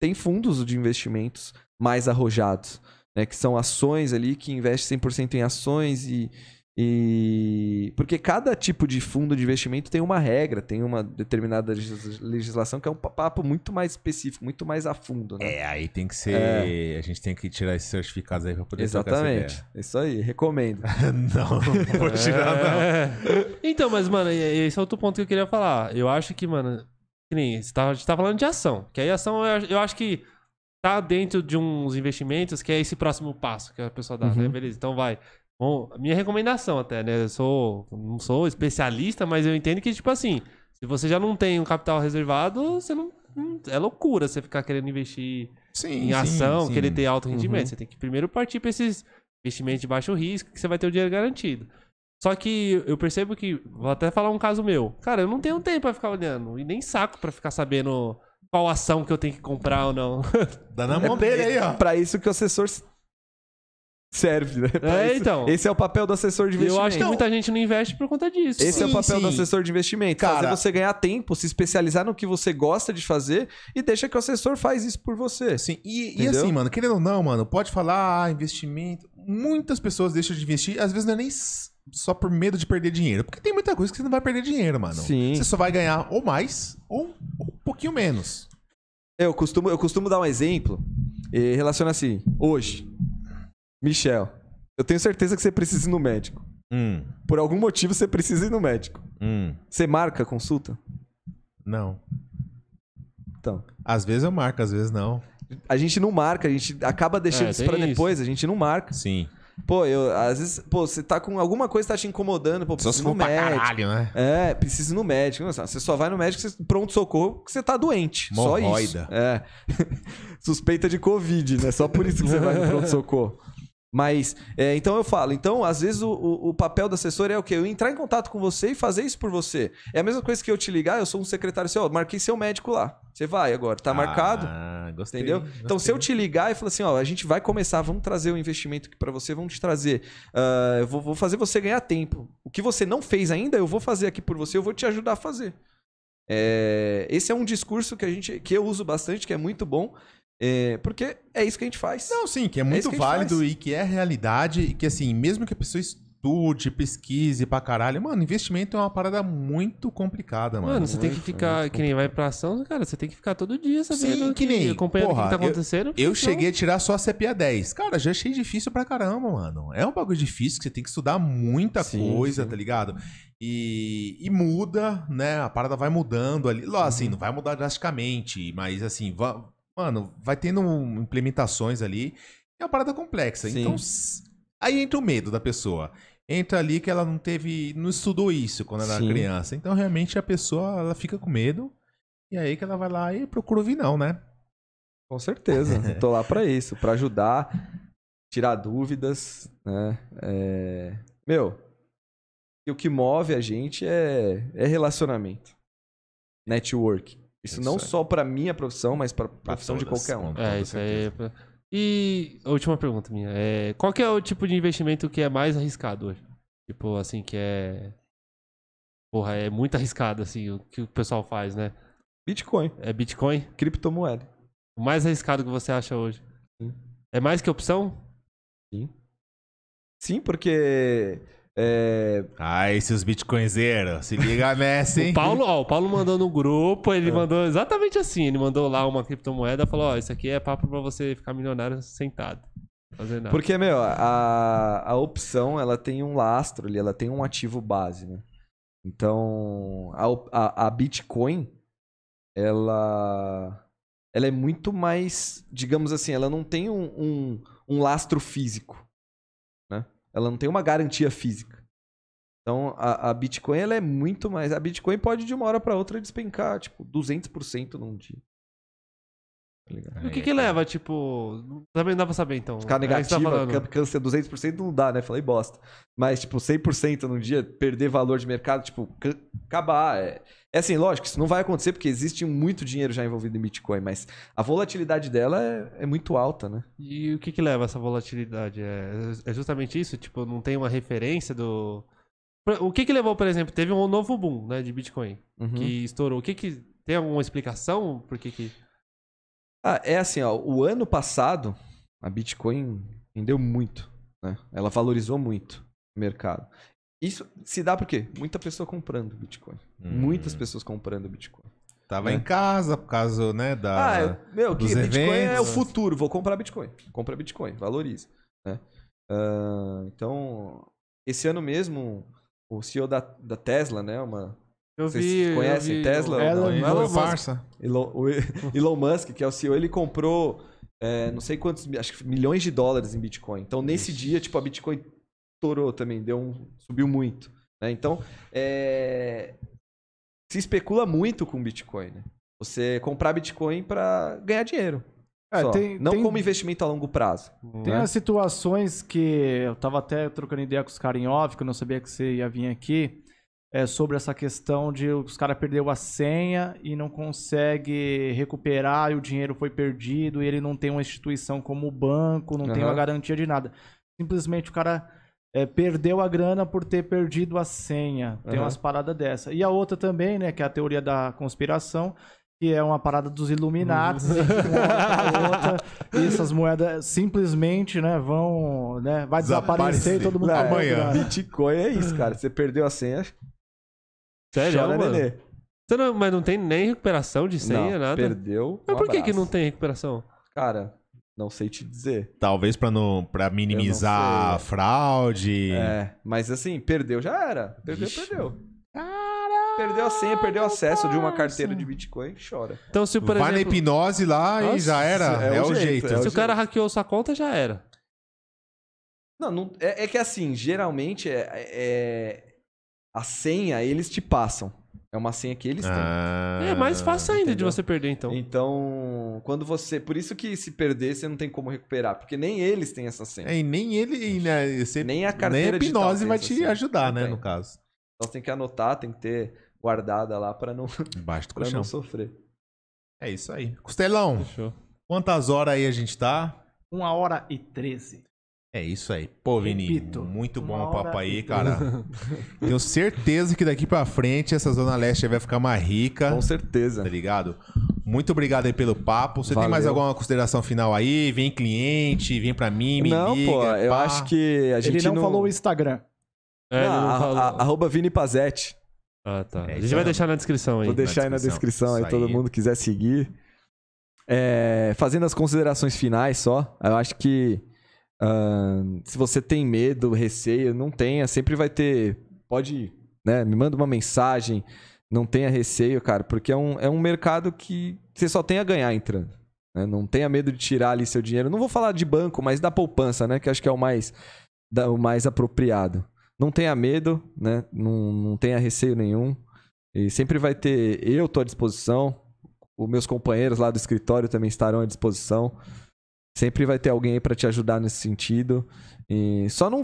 tem fundos de investimentos mais arrojados né, que são ações ali, que investe 100% em ações e, e. Porque cada tipo de fundo de investimento tem uma regra, tem uma determinada legislação que é um papo muito mais específico, muito mais a fundo. Né? É, aí tem que ser. É... A gente tem que tirar esses certificados aí pra poder Exatamente. Isso aí, recomendo. não, não vou tirar, é... não. Então, mas, mano, esse é outro ponto que eu queria falar. Eu acho que, mano, que nem, você tá, a gente tá falando de ação. Que aí ação eu, eu acho que tá dentro de uns investimentos que é esse próximo passo que a pessoa dá, né? uhum. né? Beleza, então vai. Bom, minha recomendação até, né? Eu sou, não sou especialista, mas eu entendo que, tipo assim, se você já não tem um capital reservado, você não. É loucura você ficar querendo investir sim, em ação, sim, sim. ter alto rendimento. Uhum. Você tem que primeiro partir para esses investimentos de baixo risco, que você vai ter o dinheiro garantido. Só que eu percebo que, vou até falar um caso meu. Cara, eu não tenho tempo para ficar olhando e nem saco para ficar sabendo qual ação que eu tenho que comprar ou não. Dá na mão é dele aí, ó. Pra isso que o assessor serve, né? É, então. Esse é o papel do assessor de Eu investimento. acho que muita gente não investe por conta disso. Esse é o Sim, papel do assessor de investimento. Cara- Fazer você ganhar tempo, se especializar no que você gosta de fazer e deixa que o assessor faz isso por você. Sim, e, e assim, mano, querendo ou não, mano, pode falar, ah, investimento. Muitas pessoas deixam de investir, às vezes não é nem só por medo de perder dinheiro. Porque tem muita coisa que você não vai perder dinheiro, mano. Sim. Você só vai ganhar ou mais ou, um pouquinho menos. Eu costumo, eu costumo dar um exemplo e relaciona assim. Hoje, Michel, eu tenho certeza que você precisa ir no médico. Hum. Por algum motivo você precisa ir no médico. Hum. Você marca a consulta? Não. Então. Às vezes eu marco, às vezes não. A gente não marca, a gente acaba deixando é, isso pra depois, a gente não marca. Sim. Pô, eu, às vezes, pô, você tá com alguma coisa que tá te incomodando, pô, precisa ir no médico. Caralho, né? É, precisa ir no médico. Você só vai no médico, você, pronto socorro, que você tá doente. Morroida. Só isso. É. Suspeita de Covid, né? Só por isso que você vai no pronto socorro. Mas, é, então eu falo, então às vezes o, o, papel do assessor é o quê? Eu entrar em contato com você e fazer isso por você. É a mesma coisa que eu te ligar, eu sou um secretário seu, ó, marquei seu médico lá. Você vai agora, tá ah, marcado. Gostei, entendeu? Gostei. Então, se eu te ligar e falar assim, ó, a gente vai começar, vamos trazer o um investimento aqui para você, vamos te trazer. Uh, eu vou, vou fazer você ganhar tempo. O que você não fez ainda, eu vou fazer aqui por você, eu vou te ajudar a fazer. É, esse é um discurso que a gente que eu uso bastante, que é muito bom, é, porque é isso que a gente faz. Não, sim, que é, é muito que válido e que é realidade. E que, assim, mesmo que a pessoa estude, pesquise pra caralho. Mano, investimento é uma parada muito complicada, mano. Mano, você tem que ficar, que nem vai pra ação, cara, você tem que ficar todo dia sabendo Sim, que, nem, acompanhando porra, o que tá acontecendo. Eu, eu então cheguei a tirar só a CPA 10. Cara, já achei difícil pra caramba, mano. É um bagulho difícil que você tem que estudar muita sim, coisa, sim. tá ligado? E, e, muda, né? A parada vai mudando ali. Lá, assim, uhum. não vai mudar drasticamente, mas assim, mano, vai tendo implementações ali. É uma parada complexa. Sim. Então, aí entra o medo da pessoa. Entra ali que ela não teve, não estudou isso quando ela Sim. era criança. Então, realmente, a pessoa ela fica com medo. E é aí que ela vai lá e procura o vinão, né? Com certeza. Estou lá para isso, para ajudar, tirar dúvidas, né? É... Meu, e o que move a gente é, é relacionamento, network. Isso, é não só para minha profissão, mas para profissão de qualquer um. É, isso aí. É pra... E a última pergunta minha. É, qual é o tipo de investimento que é mais arriscado hoje? Tipo, assim, que é... Porra, é muito arriscado, assim, o que o pessoal faz, né? Bitcoin. É Bitcoin? Criptomoeda. O mais arriscado que você acha hoje? Sim. É mais que opção? Sim. Sim, porque é... Ah, esses bitcoinzeiros, se liga Messi. hein? o Paulo, ó, o Paulo mandou no grupo, ele é. mandou exatamente assim, ele mandou lá uma criptomoeda, falou, ó, isso aqui é papo pra você ficar milionário sentado. Porque, meu, a, a opção, ela tem um lastro ali, ela tem um ativo base, né? Então, a, a, a Bitcoin, ela, ela é muito mais, digamos assim, ela não tem um, um, um lastro físico. Ela não tem uma garantia física. Então, a, a Bitcoin ela é muito mais. A Bitcoin pode de uma hora para outra despencar, tipo, 200% num dia. Tá e o que é, que é. leva, tipo... Também não dá pra saber, então. Ficar tá negativa, é tá câncer 200% não dá, né? Falei bosta. Mas, tipo, 100% num dia, perder valor de mercado, tipo, acabar. É... É assim, lógico, isso não vai acontecer porque existe muito dinheiro já envolvido em Bitcoin, mas a volatilidade dela é, é muito alta, né? E o que, que leva a essa volatilidade? É, é, justamente isso? Tipo, não tem uma referência do. O que, que levou, por exemplo, teve um novo boom né, de Bitcoin uhum. que estourou. O que, que. Tem alguma explicação por que. que... Ah, é assim, ó, o ano passado a Bitcoin rendeu muito. Né? Ela valorizou muito o mercado. Isso se dá por quê? Muita pessoa comprando Bitcoin. Hum. Muitas pessoas comprando Bitcoin. Tava é. em casa por causa, né, da Ah, é, meu, que Bitcoin eventos. é o futuro, vou comprar Bitcoin. Compra Bitcoin, valoriza, né? Uh, então, esse ano mesmo, o CEO da, da Tesla, né, uma eu Vocês vi, conhecem eu vi. Tesla? Elon, Elon, é Elon Musk. Elon, Elon, Musk, que é o CEO, ele comprou é, não sei quantos, acho que milhões de dólares em Bitcoin. Então, nesse Ixi. dia, tipo, a Bitcoin estourou também, deu um, subiu muito. Né? Então, é, se especula muito com Bitcoin. Né? Você comprar Bitcoin para ganhar dinheiro. É, tem, não tem, como investimento a longo prazo. Tem né? as situações que eu tava até trocando ideia com os caras em off, que eu não sabia que você ia vir aqui, é, sobre essa questão de os caras perderam a senha e não consegue recuperar e o dinheiro foi perdido e ele não tem uma instituição como o banco, não uhum. tem uma garantia de nada. Simplesmente o cara é, perdeu a grana por ter perdido a senha. Tem uhum. umas paradas dessa. E a outra também, né, que é a teoria da conspiração, que é uma parada dos iluminados uhum. e essas moedas simplesmente, né, vão, né, vai desaparecer e todo mundo vai é, amanhã. Bitcoin é isso, cara. Você perdeu a senha. Sério? Chora, mano? mas não tem nem recuperação de senha, não, nada? perdeu. Um mas por que, que não tem recuperação? Cara, não sei te dizer. Talvez para não para minimizar é. fraude. É, mas assim, perdeu já era. Perdeu, Ixi. perdeu. Caralho, perdeu a senha, perdeu o acesso de uma carteira de Bitcoin, chora. Então se por Vai exemplo... na hipnose lá Nossa, e já era, é, é, o jeito. jeito. É se o, jeito. cara hackeou sua conta já era. Não, não é, é que assim, geralmente é, é a senha eles te passam. É uma senha que eles ah, têm. É mais fácil ainda entendeu? de você perder, então. Então, quando você. Por isso que se perder, você não tem como recuperar. Porque nem eles têm essa senha. É, e nem ele. Né, você, nem a carteira Nem a hipnose vai te ajudar, né, tem. no caso. Então você tem que anotar, tem que ter guardada lá para não. Embaixo do pra não sofrer. É isso aí. Costelão, Fechou. quantas horas aí a gente tá? Uma hora e treze. É isso aí. Pô, Vini, Repito, muito bom o papo aí, cara. Tenho certeza que daqui pra frente essa Zona Leste vai ficar mais rica. Com certeza. Tá ligado? Muito obrigado aí pelo papo. Você Valeu. tem mais alguma consideração final aí? Vem cliente, vem pra mim, me Não, liga, pô, pá. eu acho que a gente Ele não, não... falou o Instagram. É, não, não falou. A, a, arroba Vini Pazetti. Ah, tá. É, a gente vai deixar na descrição aí. Vou deixar na aí na descrição, aí, aí todo mundo quiser seguir. É, fazendo as considerações finais só, eu acho que Uh, se você tem medo, receio, não tenha, sempre vai ter. Pode, né? Me manda uma mensagem, não tenha receio, cara, porque é um, é um mercado que você só tem a ganhar entrando. Né? Não tenha medo de tirar ali seu dinheiro. Não vou falar de banco, mas da poupança, né? Que acho que é o mais, da, o mais apropriado. Não tenha medo, né? Não, não tenha receio nenhum. E sempre vai ter. Eu estou à disposição. Os meus companheiros lá do escritório também estarão à disposição. Sempre vai ter alguém aí pra te ajudar nesse sentido. E só não.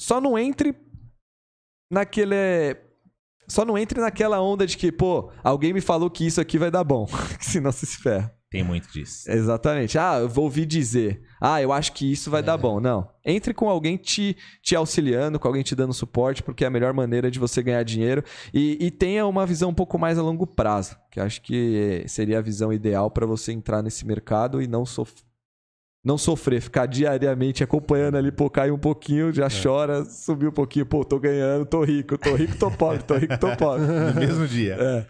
Só não entre naquele. Só não entre naquela onda de que, pô, alguém me falou que isso aqui vai dar bom. Senão você se ferra. Tem muito disso. Exatamente. Ah, eu vou ouvir dizer. Ah, eu acho que isso vai é. dar bom. Não. Entre com alguém te, te auxiliando, com alguém te dando suporte, porque é a melhor maneira de você ganhar dinheiro. E, e tenha uma visão um pouco mais a longo prazo, que acho que seria a visão ideal para você entrar nesse mercado e não sofrer não sofrer, ficar diariamente acompanhando ali, pô, cai um pouquinho, já é. chora, subiu um pouquinho, pô, tô ganhando, tô rico, tô rico, tô pobre, tô rico, tô pobre. No mesmo dia. É.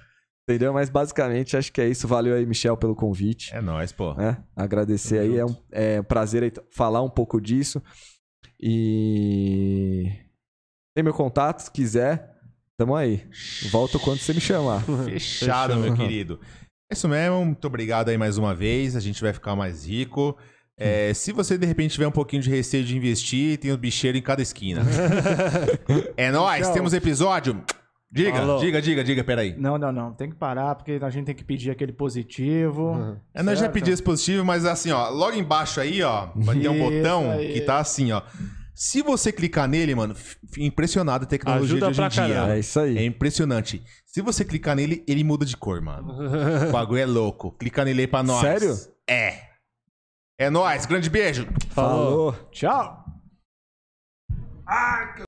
Entendeu? Mas basicamente acho que é isso. Valeu aí, Michel, pelo convite. É nóis, pô. É, agradecer Tamo aí, é um, é um, prazer aí falar um pouco disso. E. Tem meu contato, se quiser. Tamo aí. Volto quando você me chamar. Fechado, meu querido. É isso mesmo. Muito obrigado aí mais uma vez. A gente vai ficar mais rico. É, se você de repente tiver um pouquinho de receio de investir, tem um bicheiro em cada esquina. é nóis, Tchau. temos episódio. Diga, Falou. diga, diga, diga, peraí. Não, não, não. Tem que parar, porque a gente tem que pedir aquele positivo. Uhum. É, nós já pedimos esse positivo, mas assim, ó, logo embaixo aí, ó, vai ter um botão aí. que tá assim, ó. Se você clicar nele, mano, impressionado a tecnologia Ajuda de hoje em dia. É isso aí. É impressionante. Se você clicar nele, ele muda de cor, mano. o bagulho é louco. Clica nele aí pra nós. Sério? É. É nóis, grande beijo. Falou. Falou. Tchau. que...